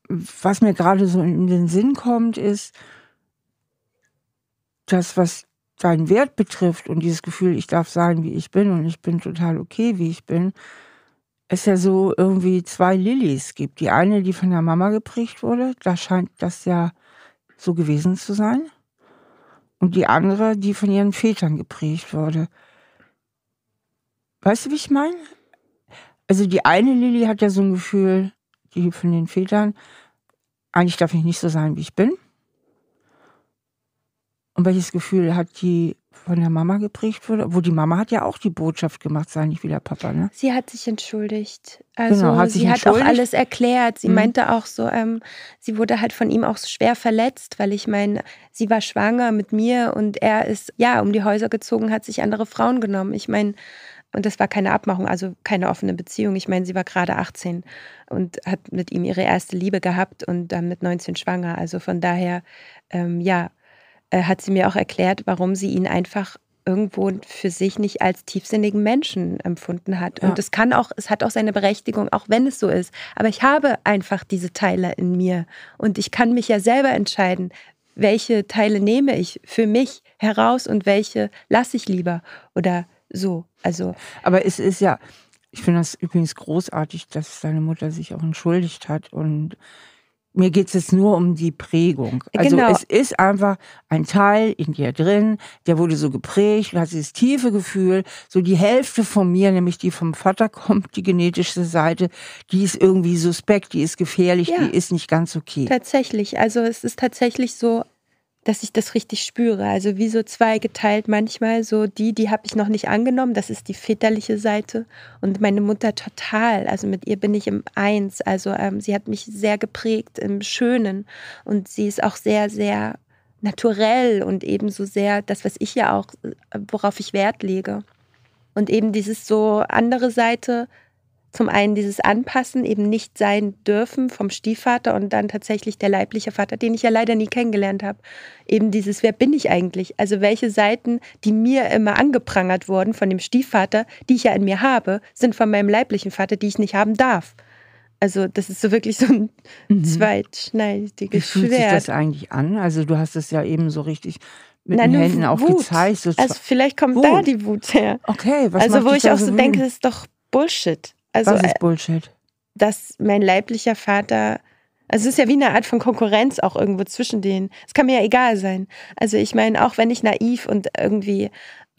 Was mir gerade so in den Sinn kommt, ist, das, was deinen Wert betrifft und dieses Gefühl, ich darf sein, wie ich bin und ich bin total okay, wie ich bin, es ja so irgendwie zwei Lillys gibt. Die eine, die von der Mama geprägt wurde, da scheint das ja so gewesen zu sein und die andere, die von ihren Vätern geprägt wurde. Weißt du, wie ich meine? Also die eine Lilly hat ja so ein Gefühl, die von den Vätern, eigentlich darf ich nicht so sein, wie ich bin. Und welches Gefühl hat die von der Mama geprägt wurde. Wo die Mama hat ja auch die Botschaft gemacht, sei nicht der Papa, ne? Sie hat sich entschuldigt. Also genau, hat sich sie entschuldigt. hat auch alles erklärt. Sie mhm. meinte auch so, ähm, sie wurde halt von ihm auch schwer verletzt, weil ich meine, sie war schwanger mit mir und er ist ja um die Häuser gezogen, hat sich andere Frauen genommen. Ich meine, und das war keine Abmachung, also keine offene Beziehung. Ich meine, sie war gerade 18 und hat mit ihm ihre erste Liebe gehabt und dann mit 19 schwanger. Also von daher, ähm, ja, äh, hat sie mir auch erklärt, warum sie ihn einfach irgendwo für sich nicht als tiefsinnigen Menschen empfunden hat. Ja. Und es kann auch, es hat auch seine Berechtigung, auch wenn es so ist. Aber ich habe einfach diese Teile in mir und ich kann mich ja selber entscheiden, welche Teile nehme ich für mich heraus und welche lasse ich lieber oder so. Also. Aber es ist ja, ich finde das übrigens großartig, dass deine Mutter sich auch entschuldigt hat und mir geht es jetzt nur um die Prägung. Also genau. es ist einfach ein Teil in dir drin, der wurde so geprägt, du hast dieses tiefe Gefühl, so die Hälfte von mir, nämlich die vom Vater kommt, die genetische Seite, die ist irgendwie suspekt, die ist gefährlich, ja. die ist nicht ganz okay. Tatsächlich, also es ist tatsächlich so, dass ich das richtig spüre. Also wie so zweigeteilt manchmal, so die, die habe ich noch nicht angenommen, das ist die väterliche Seite und meine Mutter total. Also mit ihr bin ich im Eins. Also ähm, sie hat mich sehr geprägt im Schönen und sie ist auch sehr, sehr naturell und ebenso sehr das, was ich ja auch, äh, worauf ich Wert lege. Und eben dieses so andere Seite, zum einen dieses Anpassen, eben nicht sein dürfen vom Stiefvater und dann tatsächlich der leibliche Vater, den ich ja leider nie kennengelernt habe. Eben dieses, wer bin ich eigentlich? Also welche Seiten, die mir immer angeprangert wurden von dem Stiefvater, die ich ja in mir habe, sind von meinem leiblichen Vater, die ich nicht haben darf. Also das ist so wirklich so ein mhm. zweitschneidiges Wie fühlt Schwert. sich das eigentlich an? Also du hast es ja eben so richtig mit Nein, den Händen Wut. gezeigt. So also vielleicht kommt Wut. da die Wut her. Okay, was Also wo ich auch so denke, das ist doch Bullshit. Also, das ist äh, Bullshit. Dass mein leiblicher Vater also es ist ja wie eine Art von Konkurrenz auch irgendwo zwischen denen. Es kann mir ja egal sein. Also ich meine, auch wenn ich naiv und irgendwie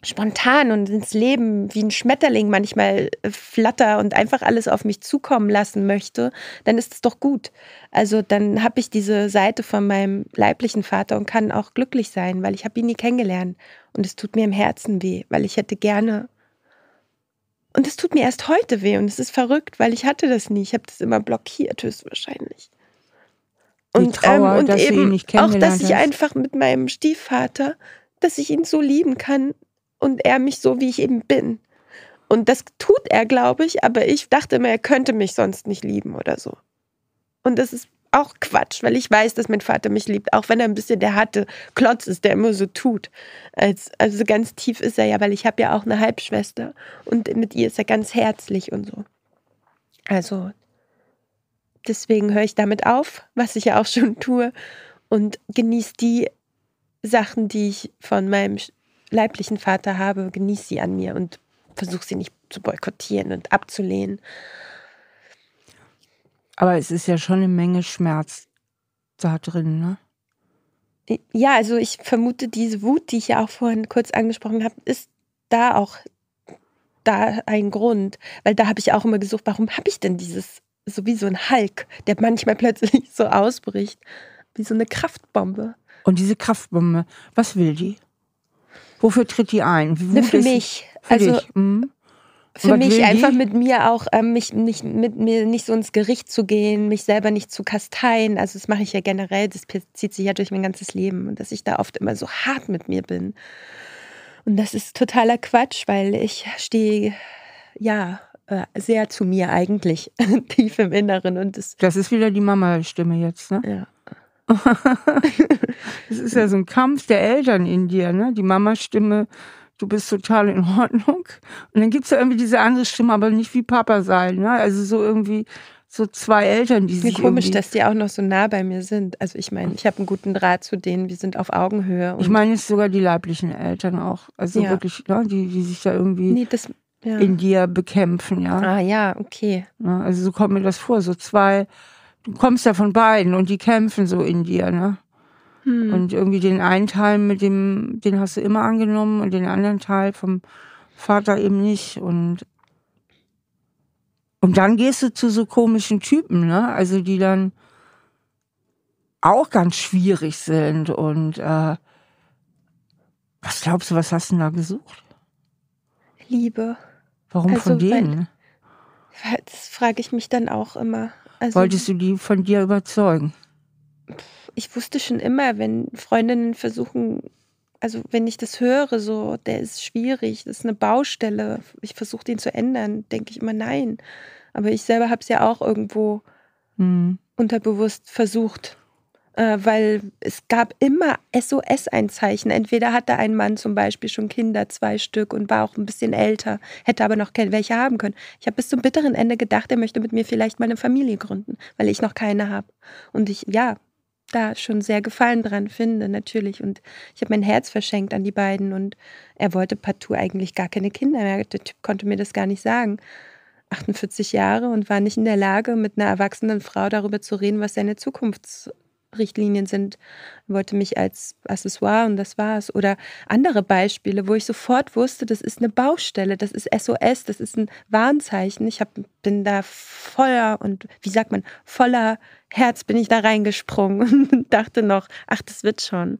spontan und ins Leben wie ein Schmetterling manchmal äh, flatter und einfach alles auf mich zukommen lassen möchte, dann ist es doch gut. Also dann habe ich diese Seite von meinem leiblichen Vater und kann auch glücklich sein, weil ich habe ihn nie kennengelernt und es tut mir im Herzen weh, weil ich hätte gerne und es tut mir erst heute weh und es ist verrückt, weil ich hatte das nie. Ich habe das immer blockiert, höchstwahrscheinlich. Und, ähm, Trauer, ähm, und dass eben ihn auch, dass ich hast. einfach mit meinem Stiefvater, dass ich ihn so lieben kann und er mich so, wie ich eben bin. Und das tut er, glaube ich, aber ich dachte immer, er könnte mich sonst nicht lieben oder so. Und das ist auch Quatsch, weil ich weiß, dass mein Vater mich liebt, auch wenn er ein bisschen der harte Klotz ist, der immer so tut. also ganz tief ist er ja, weil ich habe ja auch eine Halbschwester und mit ihr ist er ganz herzlich und so. Also deswegen höre ich damit auf, was ich ja auch schon tue und genieße die Sachen, die ich von meinem leiblichen Vater habe, genieße sie an mir und versuche sie nicht zu boykottieren und abzulehnen. Aber es ist ja schon eine Menge Schmerz da drin, ne? Ja, also ich vermute, diese Wut, die ich ja auch vorhin kurz angesprochen habe, ist da auch da ein Grund. Weil da habe ich auch immer gesucht, warum habe ich denn dieses, so wie so ein Hulk, der manchmal plötzlich so ausbricht, wie so eine Kraftbombe. Und diese Kraftbombe, was will die? Wofür tritt die ein? Ne, wofür für mich. Für also, dich? Mhm für mich einfach mit mir auch, ähm, mich nicht, mit mir nicht so ins Gericht zu gehen, mich selber nicht zu kasteien. Also das mache ich ja generell, das zieht sich ja durch mein ganzes Leben und dass ich da oft immer so hart mit mir bin. Und das ist totaler Quatsch, weil ich stehe ja äh, sehr zu mir eigentlich, tief im Inneren. Und das, das ist wieder die Mama-Stimme jetzt, ne? Ja. das ist ja so ein Kampf der Eltern in dir, ne? Die Mama-Stimme du bist total in Ordnung. Und dann gibt's ja irgendwie diese andere Stimme, aber nicht wie Papa sein. Ne? Also so irgendwie so zwei Eltern, die sich. Komisch, dass die auch noch so nah bei mir sind. Also ich meine, ich habe einen guten Draht zu denen, wir sind auf Augenhöhe. ich meine jetzt sogar die leiblichen Eltern auch. Also ja. wirklich, ne? die, die sich da irgendwie. Nee, das, ja. in dir bekämpfen, ja. Ah ja, okay. Ne, also so kommt mir das vor, so zwei, du kommst ja von beiden und die kämpfen so in dir, ne? Hm. Und irgendwie den einen Teil mit dem, den hast du immer angenommen und den anderen Teil vom Vater eben nicht. Und, und dann gehst du zu so komischen Typen, ne? Also die dann auch ganz schwierig sind. Und äh, was glaubst du, was hast du denn da gesucht? Liebe. Warum also von denen? Weil, das frage ich mich dann auch immer. Also, Wolltest du die von dir überzeugen? ich wusste schon immer, wenn Freundinnen versuchen, also wenn ich das höre, so, der ist schwierig, das ist eine Baustelle, ich versuche den zu ändern, denke ich immer nein. Aber ich selber habe es ja auch irgendwo mhm. unterbewusst versucht, äh, weil es gab immer SOS-Einzeichen. Entweder hatte ein Mann zum Beispiel schon Kinder, zwei Stück und war auch ein bisschen älter, hätte aber noch welche haben können. Ich habe bis zum bitteren Ende gedacht, er möchte mit mir vielleicht mal eine Familie gründen, weil ich noch keine habe. Und ich, ja, da schon sehr Gefallen dran finde, natürlich. Und ich habe mein Herz verschenkt an die beiden und er wollte partout eigentlich gar keine Kinder mehr. Der Typ konnte mir das gar nicht sagen. 48 Jahre und war nicht in der Lage, mit einer erwachsenen Frau darüber zu reden, was seine Zukunfts- Richtlinien sind, wollte mich als Accessoire und das war's. Oder andere Beispiele, wo ich sofort wusste, das ist eine Baustelle, das ist SOS, das ist ein Warnzeichen. Ich hab, bin da voller und wie sagt man, voller Herz bin ich da reingesprungen und dachte noch, ach, das wird schon.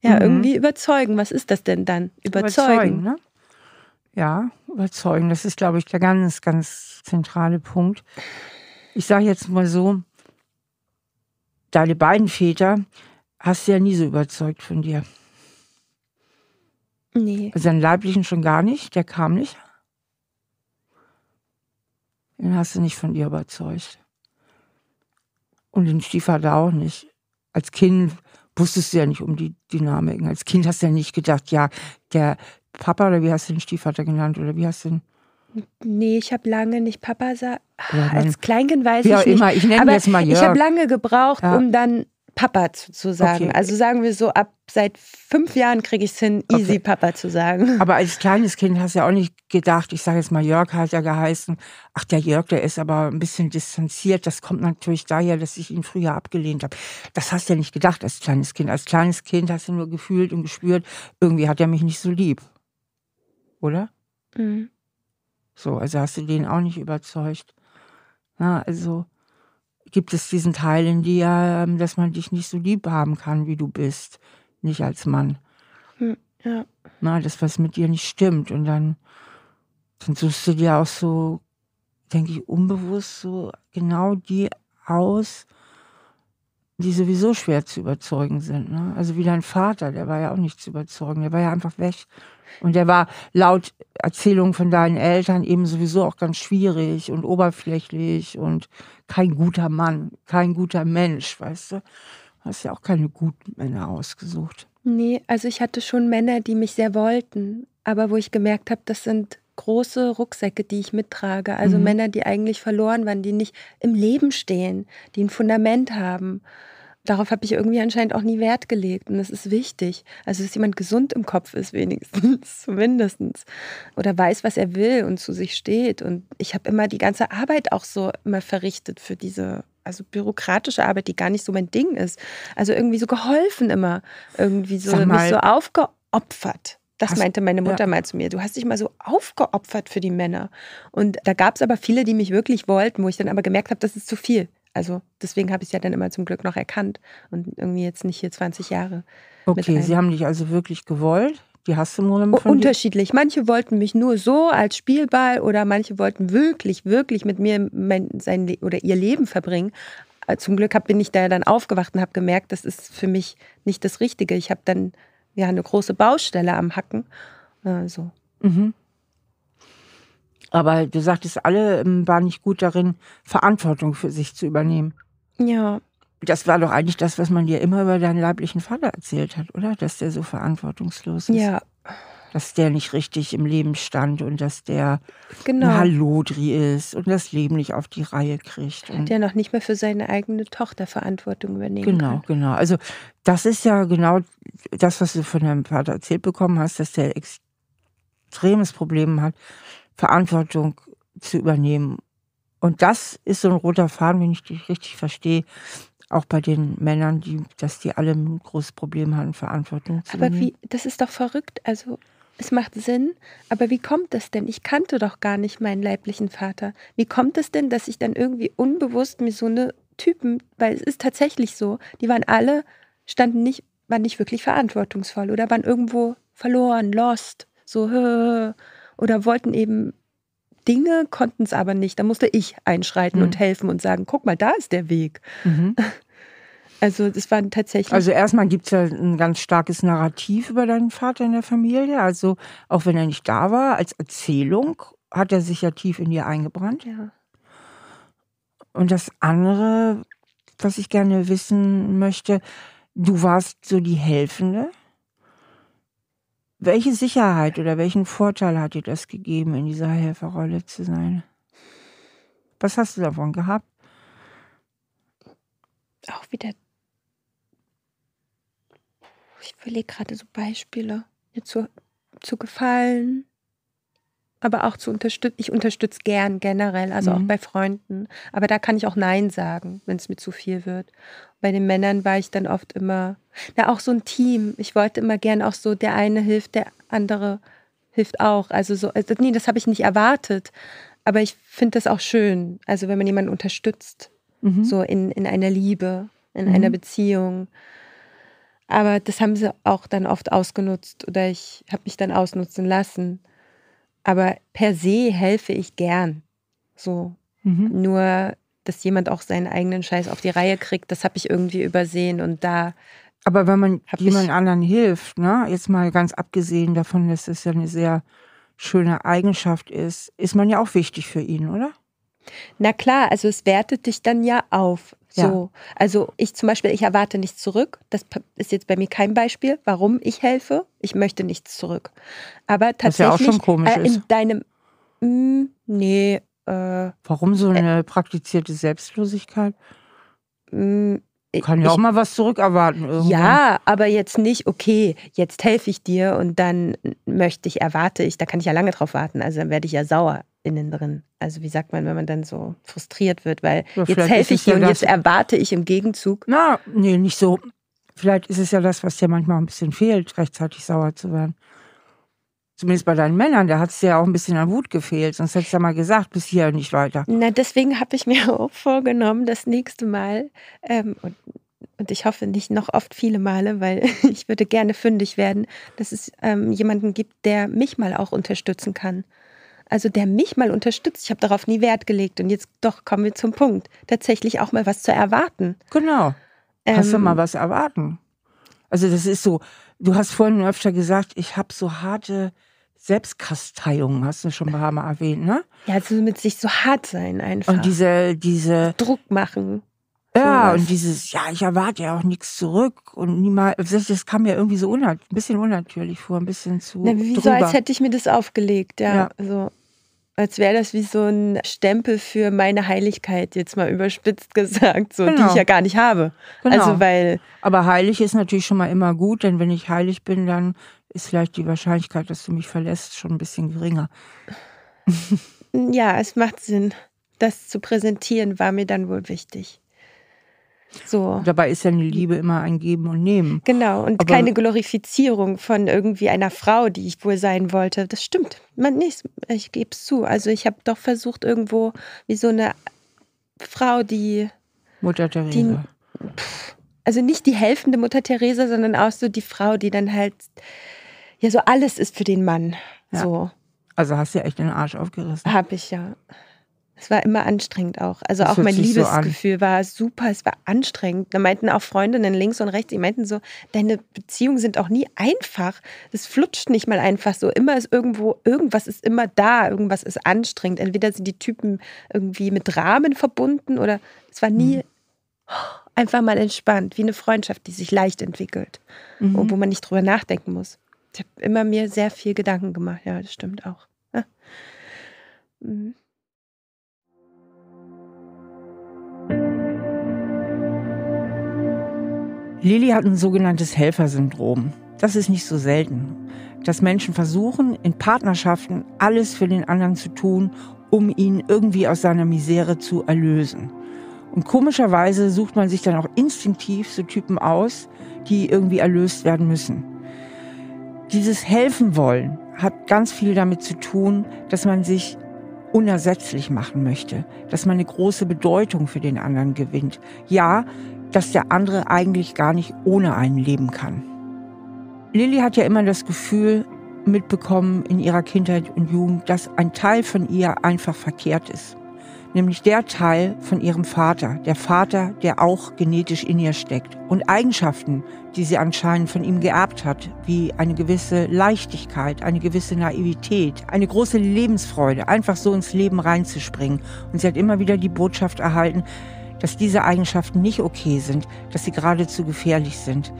Ja, mhm. irgendwie überzeugen. Was ist das denn dann? Überzeugen. überzeugen ne? Ja, überzeugen. Das ist, glaube ich, der ganz, ganz zentrale Punkt. Ich sage jetzt mal so, deine beiden Väter hast du ja nie so überzeugt von dir. Nee. Also deinen leiblichen schon gar nicht, der kam nicht. Den hast du nicht von dir überzeugt. Und den Stiefvater auch nicht. Als Kind wusstest du ja nicht um die Dynamiken. Als Kind hast du ja nicht gedacht, ja, der Papa oder wie hast du den Stiefvater genannt oder wie hast du den Nee, ich habe lange nicht Papa gesagt. als Kleinkind weiß ich ja, nicht. Immer. Ich nenne jetzt mal Jörg. Ich habe lange gebraucht, ja. um dann Papa zu, zu sagen. Okay. Also sagen wir so, ab seit fünf Jahren kriege ich es hin, easy okay. Papa zu sagen. Aber als kleines Kind hast du ja auch nicht gedacht, ich sage jetzt mal, Jörg hat ja geheißen, ach der Jörg, der ist aber ein bisschen distanziert. Das kommt natürlich daher, dass ich ihn früher abgelehnt habe. Das hast du ja nicht gedacht als kleines Kind. Als kleines Kind hast du nur gefühlt und gespürt, irgendwie hat er mich nicht so lieb. Oder? Mhm. So, also hast du den auch nicht überzeugt. Na, also gibt es diesen Teil in dir, ähm, dass man dich nicht so lieb haben kann, wie du bist, nicht als Mann. Hm, ja. Na, das, was mit dir nicht stimmt. Und dann, dann suchst du dir auch so, denke ich, unbewusst so genau die aus, die sowieso schwer zu überzeugen sind. Ne? Also wie dein Vater, der war ja auch nicht zu überzeugen, der war ja einfach weg. Und der war laut Erzählung von deinen Eltern eben sowieso auch ganz schwierig und oberflächlich und kein guter Mann, kein guter Mensch, weißt du? Hast ja auch keine guten Männer ausgesucht. Nee, also ich hatte schon Männer, die mich sehr wollten, aber wo ich gemerkt habe, das sind große Rucksäcke, die ich mittrage. Also mhm. Männer, die eigentlich verloren waren, die nicht im Leben stehen, die ein Fundament haben darauf habe ich irgendwie anscheinend auch nie Wert gelegt. Und das ist wichtig. Also, dass jemand gesund im Kopf ist, wenigstens, zumindest. Oder weiß, was er will und zu sich steht. Und ich habe immer die ganze Arbeit auch so immer verrichtet für diese, also bürokratische Arbeit, die gar nicht so mein Ding ist. Also irgendwie so geholfen immer. Irgendwie so, mal, mich so aufgeopfert. Das hast, meinte meine Mutter ja. mal zu mir. Du hast dich mal so aufgeopfert für die Männer. Und da gab es aber viele, die mich wirklich wollten, wo ich dann aber gemerkt habe, das ist zu viel. Also deswegen habe ich es ja dann immer zum Glück noch erkannt und irgendwie jetzt nicht hier 20 Jahre. Okay, sie haben dich also wirklich gewollt. Die hast du nur Grunde Unterschiedlich. Manche wollten mich nur so als Spielball oder manche wollten wirklich, wirklich mit mir mein, sein oder ihr Leben verbringen. Äh, zum Glück hab, bin ich da dann aufgewacht und habe gemerkt, das ist für mich nicht das Richtige. Ich habe dann ja eine große Baustelle am Hacken. Äh, so. Mhm. Aber du sagtest, alle ähm, waren nicht gut darin, Verantwortung für sich zu übernehmen. Ja. Das war doch eigentlich das, was man dir immer über deinen leiblichen Vater erzählt hat, oder? Dass der so verantwortungslos ist. Ja. Dass der nicht richtig im Leben stand und dass der genau. ein Hallodri ist und das Leben nicht auf die Reihe kriegt. Und der noch nicht mehr für seine eigene Tochter Verantwortung übernehmen genau, kann. Genau, genau. Also das ist ja genau das, was du von deinem Vater erzählt bekommen hast, dass der extremes Problem hat, Verantwortung zu übernehmen. Und das ist so ein roter Faden, wenn ich dich richtig verstehe, auch bei den Männern, die, dass die alle ein großes Problem haben, Verantwortung zu übernehmen. Aber wie, das ist doch verrückt. Also es macht Sinn, aber wie kommt das denn? Ich kannte doch gar nicht meinen leiblichen Vater. Wie kommt es denn, dass ich dann irgendwie unbewusst mir so eine Typen, weil es ist tatsächlich so, die waren alle, standen nicht, waren nicht wirklich verantwortungsvoll oder waren irgendwo verloren, lost, so. Hö, hö oder wollten eben Dinge, konnten es aber nicht. Da musste ich einschreiten mhm. und helfen und sagen, guck mal, da ist der Weg. Mhm. Also das waren tatsächlich. Also erstmal gibt es ja ein ganz starkes Narrativ über deinen Vater in der Familie. Also auch wenn er nicht da war, als Erzählung hat er sich ja tief in dir eingebrannt. Ja. Und das andere, was ich gerne wissen möchte, du warst so die Helfende. Welche Sicherheit oder welchen Vorteil hat dir das gegeben, in dieser Helferrolle zu sein? Was hast du davon gehabt? Auch wieder. Ich überlege gerade so Beispiele. Mir zu, zu gefallen, aber auch zu unterstützen. Ich unterstütze gern generell, also mhm. auch bei Freunden. Aber da kann ich auch Nein sagen, wenn es mir zu viel wird. Bei den Männern war ich dann oft immer, ja, auch so ein Team. Ich wollte immer gern auch so, der eine hilft, der andere hilft auch. Also so, also, nee, das habe ich nicht erwartet. Aber ich finde das auch schön. Also wenn man jemanden unterstützt, mhm. so in, in einer Liebe, in mhm. einer Beziehung. Aber das haben sie auch dann oft ausgenutzt oder ich habe mich dann ausnutzen lassen. Aber per se helfe ich gern. So. Mhm. Nur, dass jemand auch seinen eigenen Scheiß auf die Reihe kriegt, das habe ich irgendwie übersehen und da. Aber wenn man jemand anderen hilft, ne? Jetzt mal ganz abgesehen davon, dass das ja eine sehr schöne Eigenschaft ist, ist man ja auch wichtig für ihn, oder? Na klar, also es wertet dich dann ja auf. So. Ja. Also ich zum Beispiel, ich erwarte nichts zurück. Das ist jetzt bei mir kein Beispiel, warum ich helfe. Ich möchte nichts zurück. Aber tatsächlich Was ja auch schon äh, komisch äh, in ist. deinem mh, hm, nee. Äh, warum so äh eine äh, praktizierte Selbstlosigkeit? Mh, hm, kann ja auch mal was zurückerwarten. Irgendwann. Ja, aber jetzt nicht, okay, jetzt helfe ich dir und dann möchte ich, erwarte ich, da kann ich ja lange drauf warten, also dann werde ich ja sauer innen drin. Also wie sagt man, wenn man dann so frustriert wird, weil ja, jetzt helfe ich ihm, ja jetzt erwarte ich im Gegenzug. Na, nee, nicht so. Vielleicht ist es ja das, was dir manchmal ein bisschen fehlt, rechtzeitig sauer zu werden. Zumindest bei deinen Männern, da hat es ja auch ein bisschen an Wut gefehlt. Sonst hättest du ja mal gesagt, bis hier nicht weiter. Na, deswegen habe ich mir auch vorgenommen, das nächste Mal, ähm, und, und, ich hoffe nicht noch oft viele Male, weil ich würde gerne fündig werden, dass es ähm, jemanden gibt, der mich mal auch unterstützen kann also der mich mal unterstützt. Ich habe darauf nie Wert gelegt. Und jetzt doch kommen wir zum Punkt, tatsächlich auch mal was zu erwarten. Genau. Ähm, du mal was erwarten? Also das ist so, du hast vorhin öfter gesagt, ich habe so harte Selbstkasteiungen, hast du schon ein paar Mal erwähnt, ne? Ja, also mit sich so hart sein einfach. Und diese, diese Druck machen. Ja, und dieses, ja, ich erwarte ja auch nichts zurück und niemals, das kam mir irgendwie so unnat ein bisschen unnatürlich vor, ein bisschen zu. Na, wie drüber. so, als hätte ich mir das aufgelegt, ja. ja. So. Als wäre das wie so ein Stempel für meine Heiligkeit, jetzt mal überspitzt gesagt, so, genau. die ich ja gar nicht habe. Genau. Also, weil. Aber heilig ist natürlich schon mal immer gut, denn wenn ich heilig bin, dann ist vielleicht die Wahrscheinlichkeit, dass du mich verlässt, schon ein bisschen geringer. ja, es macht Sinn. Das zu präsentieren war mir dann wohl wichtig. So. Dabei ist ja eine Liebe immer ein Geben und Nehmen. Genau, und Aber keine Glorifizierung von irgendwie einer Frau, die ich wohl sein wollte. Das stimmt. Man, nee, ich gebe es zu. Also ich habe doch versucht, irgendwo wie so eine Frau, die. Mutter Therese. also nicht die helfende Mutter Therese, sondern auch so die Frau, die dann halt. Ja, so alles ist für den Mann. Ja. So. Also hast du ja echt den Arsch aufgerissen. Hab ich ja. Es war immer anstrengend auch. Also das auch mein Liebesgefühl so war super, es war anstrengend. Da meinten auch Freundinnen links und rechts, die meinten so, deine Beziehungen sind auch nie einfach. Das flutscht nicht mal einfach so. Immer ist irgendwo, irgendwas ist immer da, irgendwas ist anstrengend. Entweder sind die Typen irgendwie mit Rahmen verbunden oder es war nie mhm. einfach mal entspannt, wie eine Freundschaft, die sich leicht entwickelt mhm. und wo man nicht drüber nachdenken muss. Ich habe immer mir sehr viel Gedanken gemacht. Ja, das stimmt auch. Ja. Mhm. Lilly hat ein sogenanntes Helfersyndrom. Das ist nicht so selten, dass Menschen versuchen, in Partnerschaften alles für den anderen zu tun, um ihn irgendwie aus seiner Misere zu erlösen. Und komischerweise sucht man sich dann auch instinktiv so Typen aus, die irgendwie erlöst werden müssen. Dieses Helfen wollen hat ganz viel damit zu tun, dass man sich unersetzlich machen möchte, dass man eine große Bedeutung für den anderen gewinnt. Ja, dass der andere eigentlich gar nicht ohne einen leben kann. Lilly hat ja immer das Gefühl mitbekommen in ihrer Kindheit und Jugend, dass ein Teil von ihr einfach verkehrt ist. Nämlich der Teil von ihrem Vater, der Vater, der auch genetisch in ihr steckt und Eigenschaften, die sie anscheinend von ihm geerbt hat, wie eine gewisse Leichtigkeit, eine gewisse Naivität, eine große Lebensfreude, einfach so ins Leben reinzuspringen. Und sie hat immer wieder die Botschaft erhalten, dass diese Eigenschaften nicht okay sind, dass sie geradezu gefährlich sind.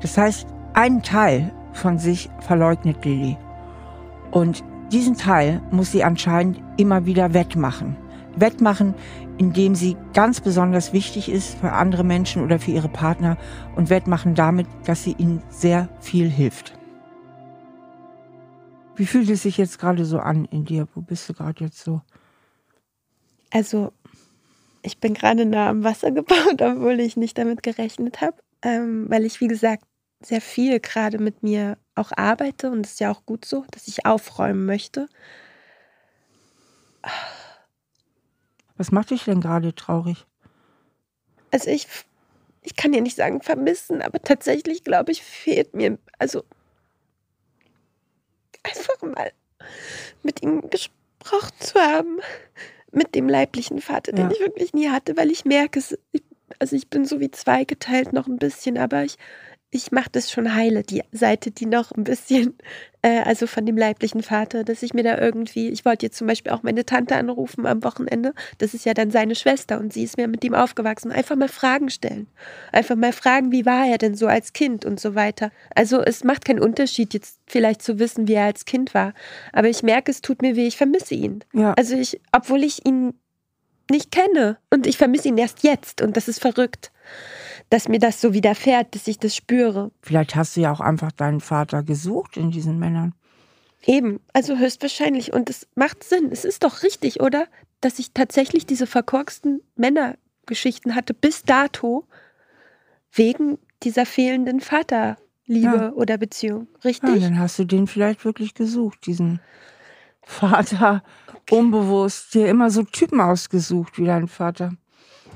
Das heißt, einen Teil von sich verleugnet Lilly. Und diesen Teil muss sie anscheinend immer wieder wettmachen. Wettmachen, indem sie ganz besonders wichtig ist für andere Menschen oder für ihre Partner und wettmachen damit, dass sie ihnen sehr viel hilft. Wie fühlt es sich jetzt gerade so an in dir? Wo bist du gerade jetzt so? Also ich bin gerade nah am Wasser gebaut, obwohl ich nicht damit gerechnet habe, ähm, weil ich, wie gesagt, sehr viel gerade mit mir auch arbeite und es ist ja auch gut so, dass ich aufräumen möchte. Was macht dich denn gerade traurig? Also ich, ich kann ja nicht sagen vermissen, aber tatsächlich glaube ich, fehlt mir, also einfach mal mit ihm gesprochen zu haben mit dem leiblichen Vater, den ja. ich wirklich nie hatte, weil ich merke, also ich bin so wie zweigeteilt noch ein bisschen, aber ich ich mache das schon heile, die Seite, die noch ein bisschen, äh, also von dem leiblichen Vater, dass ich mir da irgendwie, ich wollte jetzt zum Beispiel auch meine Tante anrufen am Wochenende, das ist ja dann seine Schwester und sie ist mir mit ihm aufgewachsen, einfach mal Fragen stellen, einfach mal fragen, wie war er denn so als Kind und so weiter. Also es macht keinen Unterschied jetzt vielleicht zu wissen, wie er als Kind war, aber ich merke, es tut mir weh, ich vermisse ihn. Ja. Also ich, obwohl ich ihn nicht kenne und ich vermisse ihn erst jetzt und das ist verrückt dass mir das so widerfährt, dass ich das spüre. Vielleicht hast du ja auch einfach deinen Vater gesucht in diesen Männern. Eben, also höchstwahrscheinlich. Und es macht Sinn. Es ist doch richtig, oder? Dass ich tatsächlich diese verkorksten Männergeschichten hatte bis dato wegen dieser fehlenden Vaterliebe ja. oder Beziehung. Richtig? Ja, dann hast du den vielleicht wirklich gesucht, diesen Vater. Okay. Unbewusst dir immer so Typen ausgesucht wie dein Vater.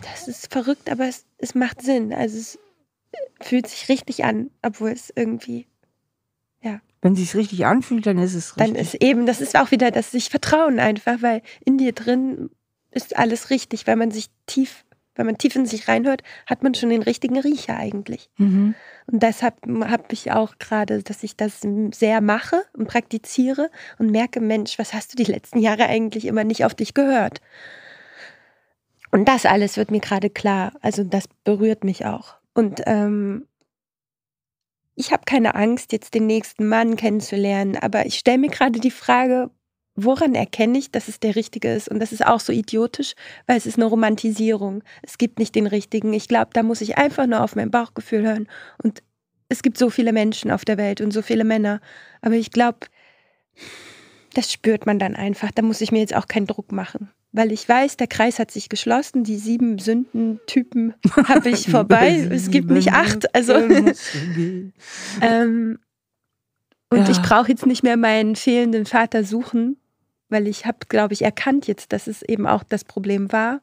Das ist verrückt, aber es es macht Sinn. Also es fühlt sich richtig an, obwohl es irgendwie, ja. Wenn es sich richtig anfühlt, dann ist es richtig. Dann ist eben, das ist auch wieder das sich vertrauen einfach, weil in dir drin ist alles richtig, weil man sich tief, wenn man tief in sich reinhört, hat man schon den richtigen Riecher eigentlich. Mhm. Und deshalb habe ich auch gerade, dass ich das sehr mache und praktiziere und merke, Mensch, was hast du die letzten Jahre eigentlich immer nicht auf dich gehört? Und das alles wird mir gerade klar. Also das berührt mich auch. Und ähm, ich habe keine Angst, jetzt den nächsten Mann kennenzulernen, aber ich stelle mir gerade die Frage, woran erkenne ich, dass es der richtige ist? Und das ist auch so idiotisch, weil es ist eine Romantisierung. Es gibt nicht den richtigen. Ich glaube, da muss ich einfach nur auf mein Bauchgefühl hören. Und es gibt so viele Menschen auf der Welt und so viele Männer. Aber ich glaube, das spürt man dann einfach. Da muss ich mir jetzt auch keinen Druck machen weil ich weiß, der Kreis hat sich geschlossen, die sieben Sündentypen habe ich vorbei, es gibt nicht acht. Also ähm, und ja. ich brauche jetzt nicht mehr meinen fehlenden Vater suchen, weil ich habe, glaube ich, erkannt jetzt, dass es eben auch das Problem war.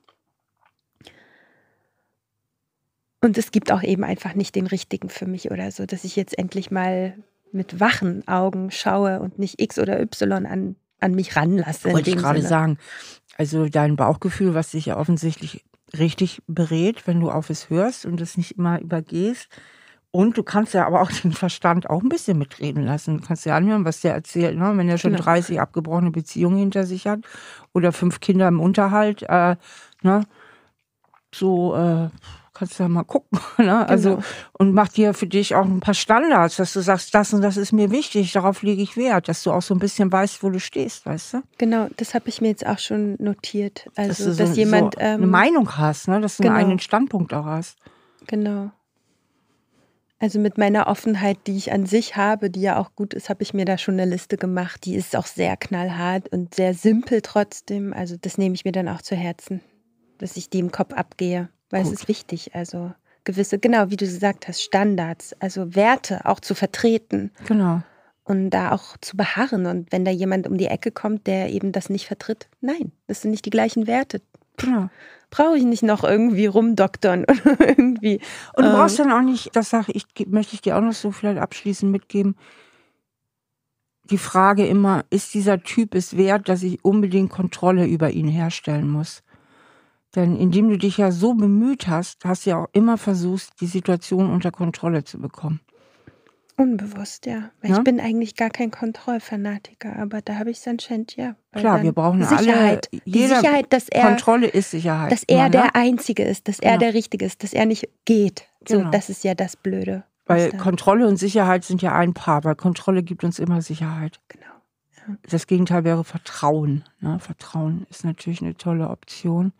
Und es gibt auch eben einfach nicht den richtigen für mich oder so, dass ich jetzt endlich mal mit wachen Augen schaue und nicht X oder Y an, an mich ranlasse. Wollte ich gerade sagen, also dein Bauchgefühl, was dich ja offensichtlich richtig berät, wenn du auf es hörst und es nicht immer übergehst. Und du kannst ja aber auch den Verstand auch ein bisschen mitreden lassen. Du kannst ja anhören, was der erzählt. Ne? Wenn er schon genau. 30 abgebrochene Beziehungen hinter sich hat oder fünf Kinder im Unterhalt, äh, ne? so äh, kannst du ja mal gucken. Ne? Also, genau. Und mach dir für dich auch ein paar Standards, dass du sagst, das und das ist mir wichtig, darauf lege ich Wert, dass du auch so ein bisschen weißt, wo du stehst, weißt du? Genau, das habe ich mir jetzt auch schon notiert. Also, dass, du so, dass jemand. So eine ähm, Meinung hast, ne? dass du genau. einen Standpunkt auch hast. Genau. Also mit meiner Offenheit, die ich an sich habe, die ja auch gut ist, habe ich mir da schon eine Liste gemacht. Die ist auch sehr knallhart und sehr simpel trotzdem. Also das nehme ich mir dann auch zu Herzen, dass ich die im Kopf abgehe weil Gut. es ist wichtig. Also gewisse, genau wie du gesagt hast, Standards, also Werte auch zu vertreten. Genau. Und da auch zu beharren. Und wenn da jemand um die Ecke kommt, der eben das nicht vertritt, nein, das sind nicht die gleichen Werte. Genau. Brauche ich nicht noch irgendwie rumdoktern oder irgendwie. Und du ähm, brauchst dann auch nicht, das sage ich, möchte ich dir auch noch so vielleicht abschließend mitgeben. Die Frage immer, ist dieser Typ es wert, dass ich unbedingt Kontrolle über ihn herstellen muss? Denn indem du dich ja so bemüht hast, hast du ja auch immer versucht, die Situation unter Kontrolle zu bekommen. Unbewusst, ja. Weil ja? Ne? ich bin eigentlich gar kein Kontrollfanatiker, aber da habe ich es anscheinend, ja. Klar, wir brauchen Sicherheit. alle. Die Sicherheit, dass er. Kontrolle ist Sicherheit. Dass er immer, der ne? Einzige ist, dass er ja. Genau. der Richtige ist, dass er nicht geht. So, genau. das ist ja das Blöde. Weil Kontrolle und Sicherheit sind ja ein Paar, weil Kontrolle gibt uns immer Sicherheit. Genau. Ja. Das Gegenteil wäre Vertrauen. Ne? Vertrauen ist natürlich eine tolle Option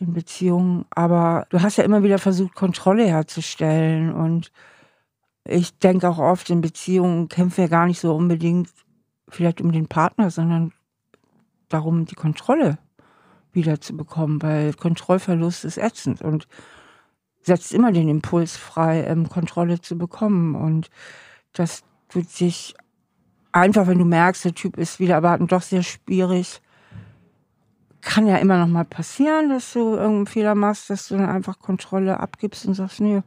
in Beziehungen. Aber du hast ja immer wieder versucht, Kontrolle herzustellen. Und ich denke auch oft, in Beziehungen kämpfen wir gar nicht so unbedingt vielleicht um den Partner, sondern darum, die Kontrolle wieder zu bekommen, weil Kontrollverlust ist ätzend und setzt immer den Impuls frei, ähm, Kontrolle zu bekommen. Und das tut sich einfach, wenn du merkst, der Typ ist wieder erwarten, doch sehr schwierig, kann ja immer noch mal passieren, dass du irgendeinen Fehler machst, dass du dann einfach Kontrolle abgibst und sagst, nee,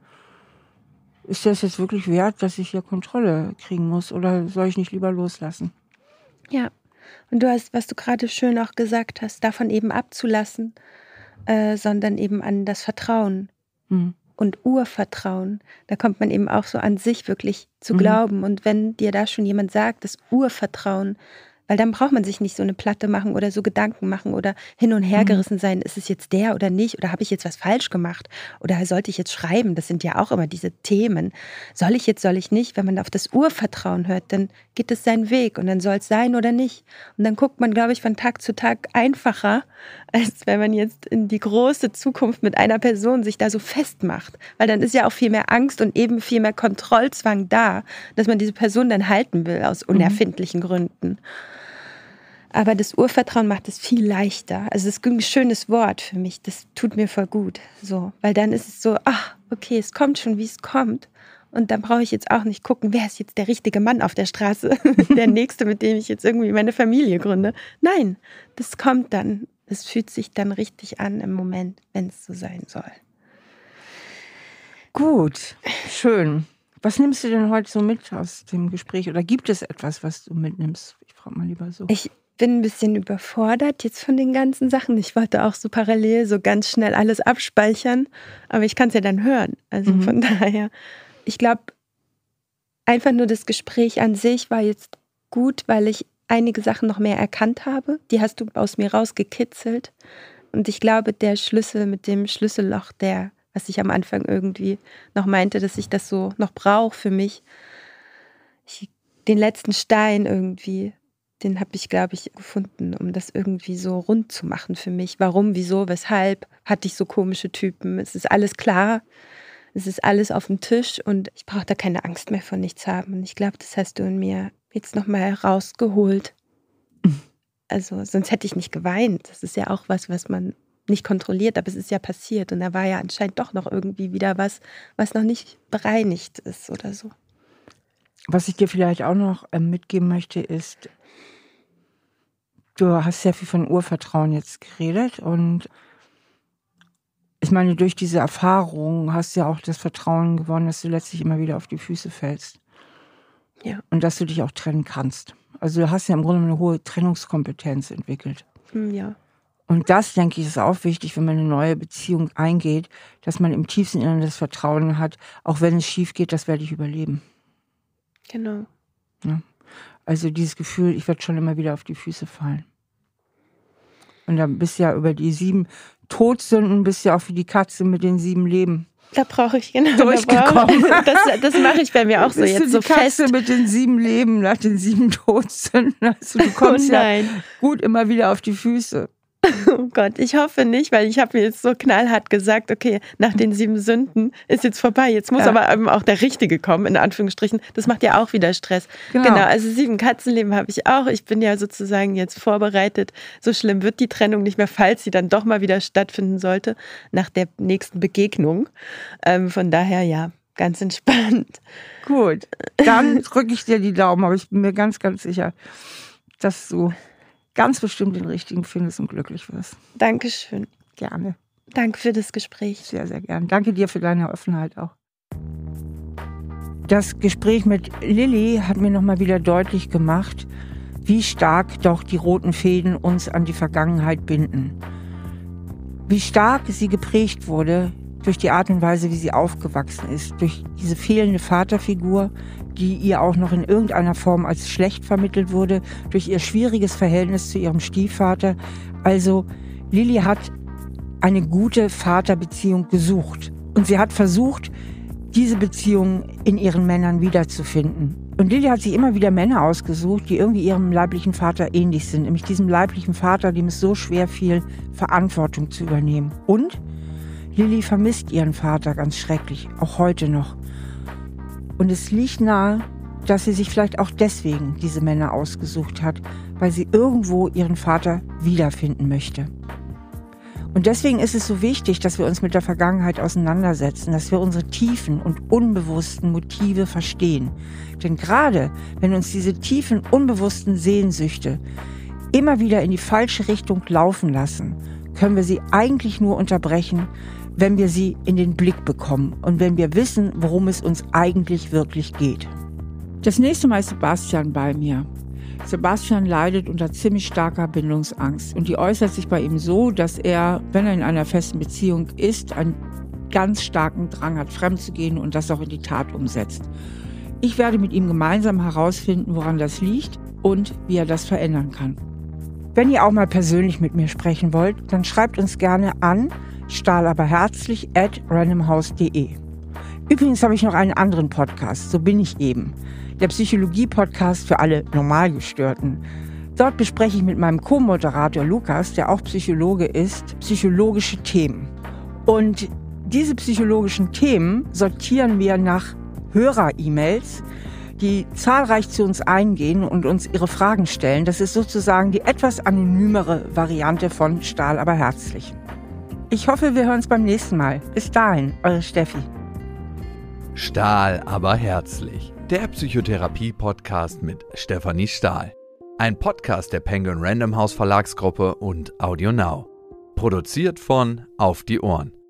ist das jetzt wirklich wert, dass ich hier Kontrolle kriegen muss oder soll ich nicht lieber loslassen? Ja. Und du hast, was du gerade schön auch gesagt hast, davon eben abzulassen, äh, sondern eben an das Vertrauen mhm. und Urvertrauen. Da kommt man eben auch so an sich wirklich zu mhm. glauben. Und wenn dir da schon jemand sagt, das Urvertrauen, weil dann braucht man sich nicht so eine Platte machen oder so Gedanken machen oder hin und her mhm. gerissen sein, ist es jetzt der oder nicht? Oder habe ich jetzt was falsch gemacht? Oder sollte ich jetzt schreiben? Das sind ja auch immer diese Themen. Soll ich jetzt, soll ich nicht? Wenn man auf das Urvertrauen hört, dann geht es seinen Weg und dann soll es sein oder nicht. Und dann guckt man, glaube ich, von Tag zu Tag einfacher, als wenn man jetzt in die große Zukunft mit einer Person sich da so festmacht. Weil dann ist ja auch viel mehr Angst und eben viel mehr Kontrollzwang da, dass man diese Person dann halten will aus mhm. unerfindlichen mhm. Gründen. Aber das Urvertrauen macht es viel leichter. Also es ist ein schönes Wort für mich. Das tut mir voll gut. So, weil dann ist es so, ach, okay, es kommt schon, wie es kommt. Und dann brauche ich jetzt auch nicht gucken, wer ist jetzt der richtige Mann auf der Straße, der nächste, mit dem ich jetzt irgendwie meine Familie gründe. Nein, das kommt dann. Es fühlt sich dann richtig an im Moment, wenn es so sein soll. Gut, schön. Was nimmst du denn heute so mit aus dem Gespräch? Oder gibt es etwas, was du mitnimmst? Ich frage mal lieber so. Ich, bin ein bisschen überfordert jetzt von den ganzen Sachen. Ich wollte auch so parallel so ganz schnell alles abspeichern, aber ich kann es ja dann hören. Also mhm. von daher, ich glaube, einfach nur das Gespräch an sich war jetzt gut, weil ich einige Sachen noch mehr erkannt habe. Die hast du aus mir rausgekitzelt. Und ich glaube, der Schlüssel mit dem Schlüsselloch, der, was ich am Anfang irgendwie noch meinte, dass ich das so noch brauche für mich, ich, den letzten Stein irgendwie den habe ich, glaube ich, gefunden, um das irgendwie so rund zu machen für mich. Warum, wieso, weshalb hatte ich so komische Typen? Es ist alles klar. Es ist alles auf dem Tisch und ich brauche da keine Angst mehr vor nichts haben. Und ich glaube, das hast du in mir jetzt nochmal rausgeholt. Also, sonst hätte ich nicht geweint. Das ist ja auch was, was man nicht kontrolliert, aber es ist ja passiert. Und da war ja anscheinend doch noch irgendwie wieder was, was noch nicht bereinigt ist oder so. Was ich dir vielleicht auch noch äh, mitgeben möchte, ist, Du hast sehr viel von Urvertrauen jetzt geredet und ich meine, durch diese Erfahrung hast du ja auch das Vertrauen gewonnen, dass du letztlich immer wieder auf die Füße fällst. Ja. Und dass du dich auch trennen kannst. Also du hast ja im Grunde eine hohe Trennungskompetenz entwickelt. Hm, ja. Und das, denke ich, ist auch wichtig, wenn man eine neue Beziehung eingeht, dass man im tiefsten Inneren das Vertrauen hat, auch wenn es schief geht, das werde ich überleben. Genau. Ja. Also dieses Gefühl, ich werde schon immer wieder auf die Füße fallen. Und dann bist du ja über die sieben Todsünden, bist du ja auch wie die Katze mit den sieben Leben. Da brauche ich genau. Durchgekommen. Da das, das mache ich bei mir auch so jetzt du die so Katze fest. mit den sieben Leben nach den sieben Todsünden. Also du oh kommst oh ja gut immer wieder auf die Füße. Oh Gott, ich hoffe nicht, weil ich habe mir jetzt so knallhart gesagt, okay, nach den sieben Sünden ist jetzt vorbei. Jetzt muss ja. aber eben auch der Richtige kommen, in Anführungsstrichen. Das macht ja auch wieder Stress. Genau, genau also sieben Katzenleben habe ich auch. Ich bin ja sozusagen jetzt vorbereitet. So schlimm wird die Trennung nicht mehr, falls sie dann doch mal wieder stattfinden sollte, nach der nächsten Begegnung. Ähm, von daher, ja, ganz entspannt. Gut, dann drücke ich dir die Daumen, aber ich bin mir ganz, ganz sicher, dass du ganz bestimmt den richtigen findest und glücklich wirst. Dankeschön. Gerne. Danke für das Gespräch. Sehr, sehr gerne. Danke dir für deine Offenheit auch. Das Gespräch mit Lilly hat mir nochmal wieder deutlich gemacht, wie stark doch die roten Fäden uns an die Vergangenheit binden. Wie stark sie geprägt wurde durch die Art und Weise, wie sie aufgewachsen ist, durch diese fehlende Vaterfigur, die ihr auch noch in irgendeiner Form als schlecht vermittelt wurde durch ihr schwieriges Verhältnis zu ihrem Stiefvater. Also Lilly hat eine gute Vaterbeziehung gesucht und sie hat versucht, diese Beziehung in ihren Männern wiederzufinden. Und Lilly hat sich immer wieder Männer ausgesucht, die irgendwie ihrem leiblichen Vater ähnlich sind, nämlich diesem leiblichen Vater, dem es so schwer fiel, Verantwortung zu übernehmen. Und Lilly vermisst ihren Vater ganz schrecklich, auch heute noch. Und es liegt nahe, dass sie sich vielleicht auch deswegen diese Männer ausgesucht hat, weil sie irgendwo ihren Vater wiederfinden möchte. Und deswegen ist es so wichtig, dass wir uns mit der Vergangenheit auseinandersetzen, dass wir unsere tiefen und unbewussten Motive verstehen. Denn gerade wenn uns diese tiefen, unbewussten Sehnsüchte immer wieder in die falsche Richtung laufen lassen, können wir sie eigentlich nur unterbrechen, wenn wir sie in den Blick bekommen und wenn wir wissen, worum es uns eigentlich wirklich geht. Das nächste Mal ist Sebastian bei mir. Sebastian leidet unter ziemlich starker Bindungsangst und die äußert sich bei ihm so, dass er, wenn er in einer festen Beziehung ist, einen ganz starken Drang hat, fremd zu gehen und das auch in die Tat umsetzt. Ich werde mit ihm gemeinsam herausfinden, woran das liegt und wie er das verändern kann. Wenn ihr auch mal persönlich mit mir sprechen wollt, dann schreibt uns gerne an stahl aber herzlich at randomhouse.de. Übrigens habe ich noch einen anderen Podcast, so bin ich eben. Der Psychologie-Podcast für alle Normalgestörten. Dort bespreche ich mit meinem Co-Moderator Lukas, der auch Psychologe ist, psychologische Themen. Und diese psychologischen Themen sortieren wir nach Hörer-E-Mails, die zahlreich zu uns eingehen und uns ihre Fragen stellen. Das ist sozusagen die etwas anonymere Variante von Stahl aber herzlich. Ich hoffe, wir hören uns beim nächsten Mal. Bis dahin, eure Steffi. Stahl aber herzlich. Der Psychotherapie-Podcast mit Stefanie Stahl. Ein Podcast der Penguin Random House Verlagsgruppe und AudioNow. Produziert von Auf die Ohren.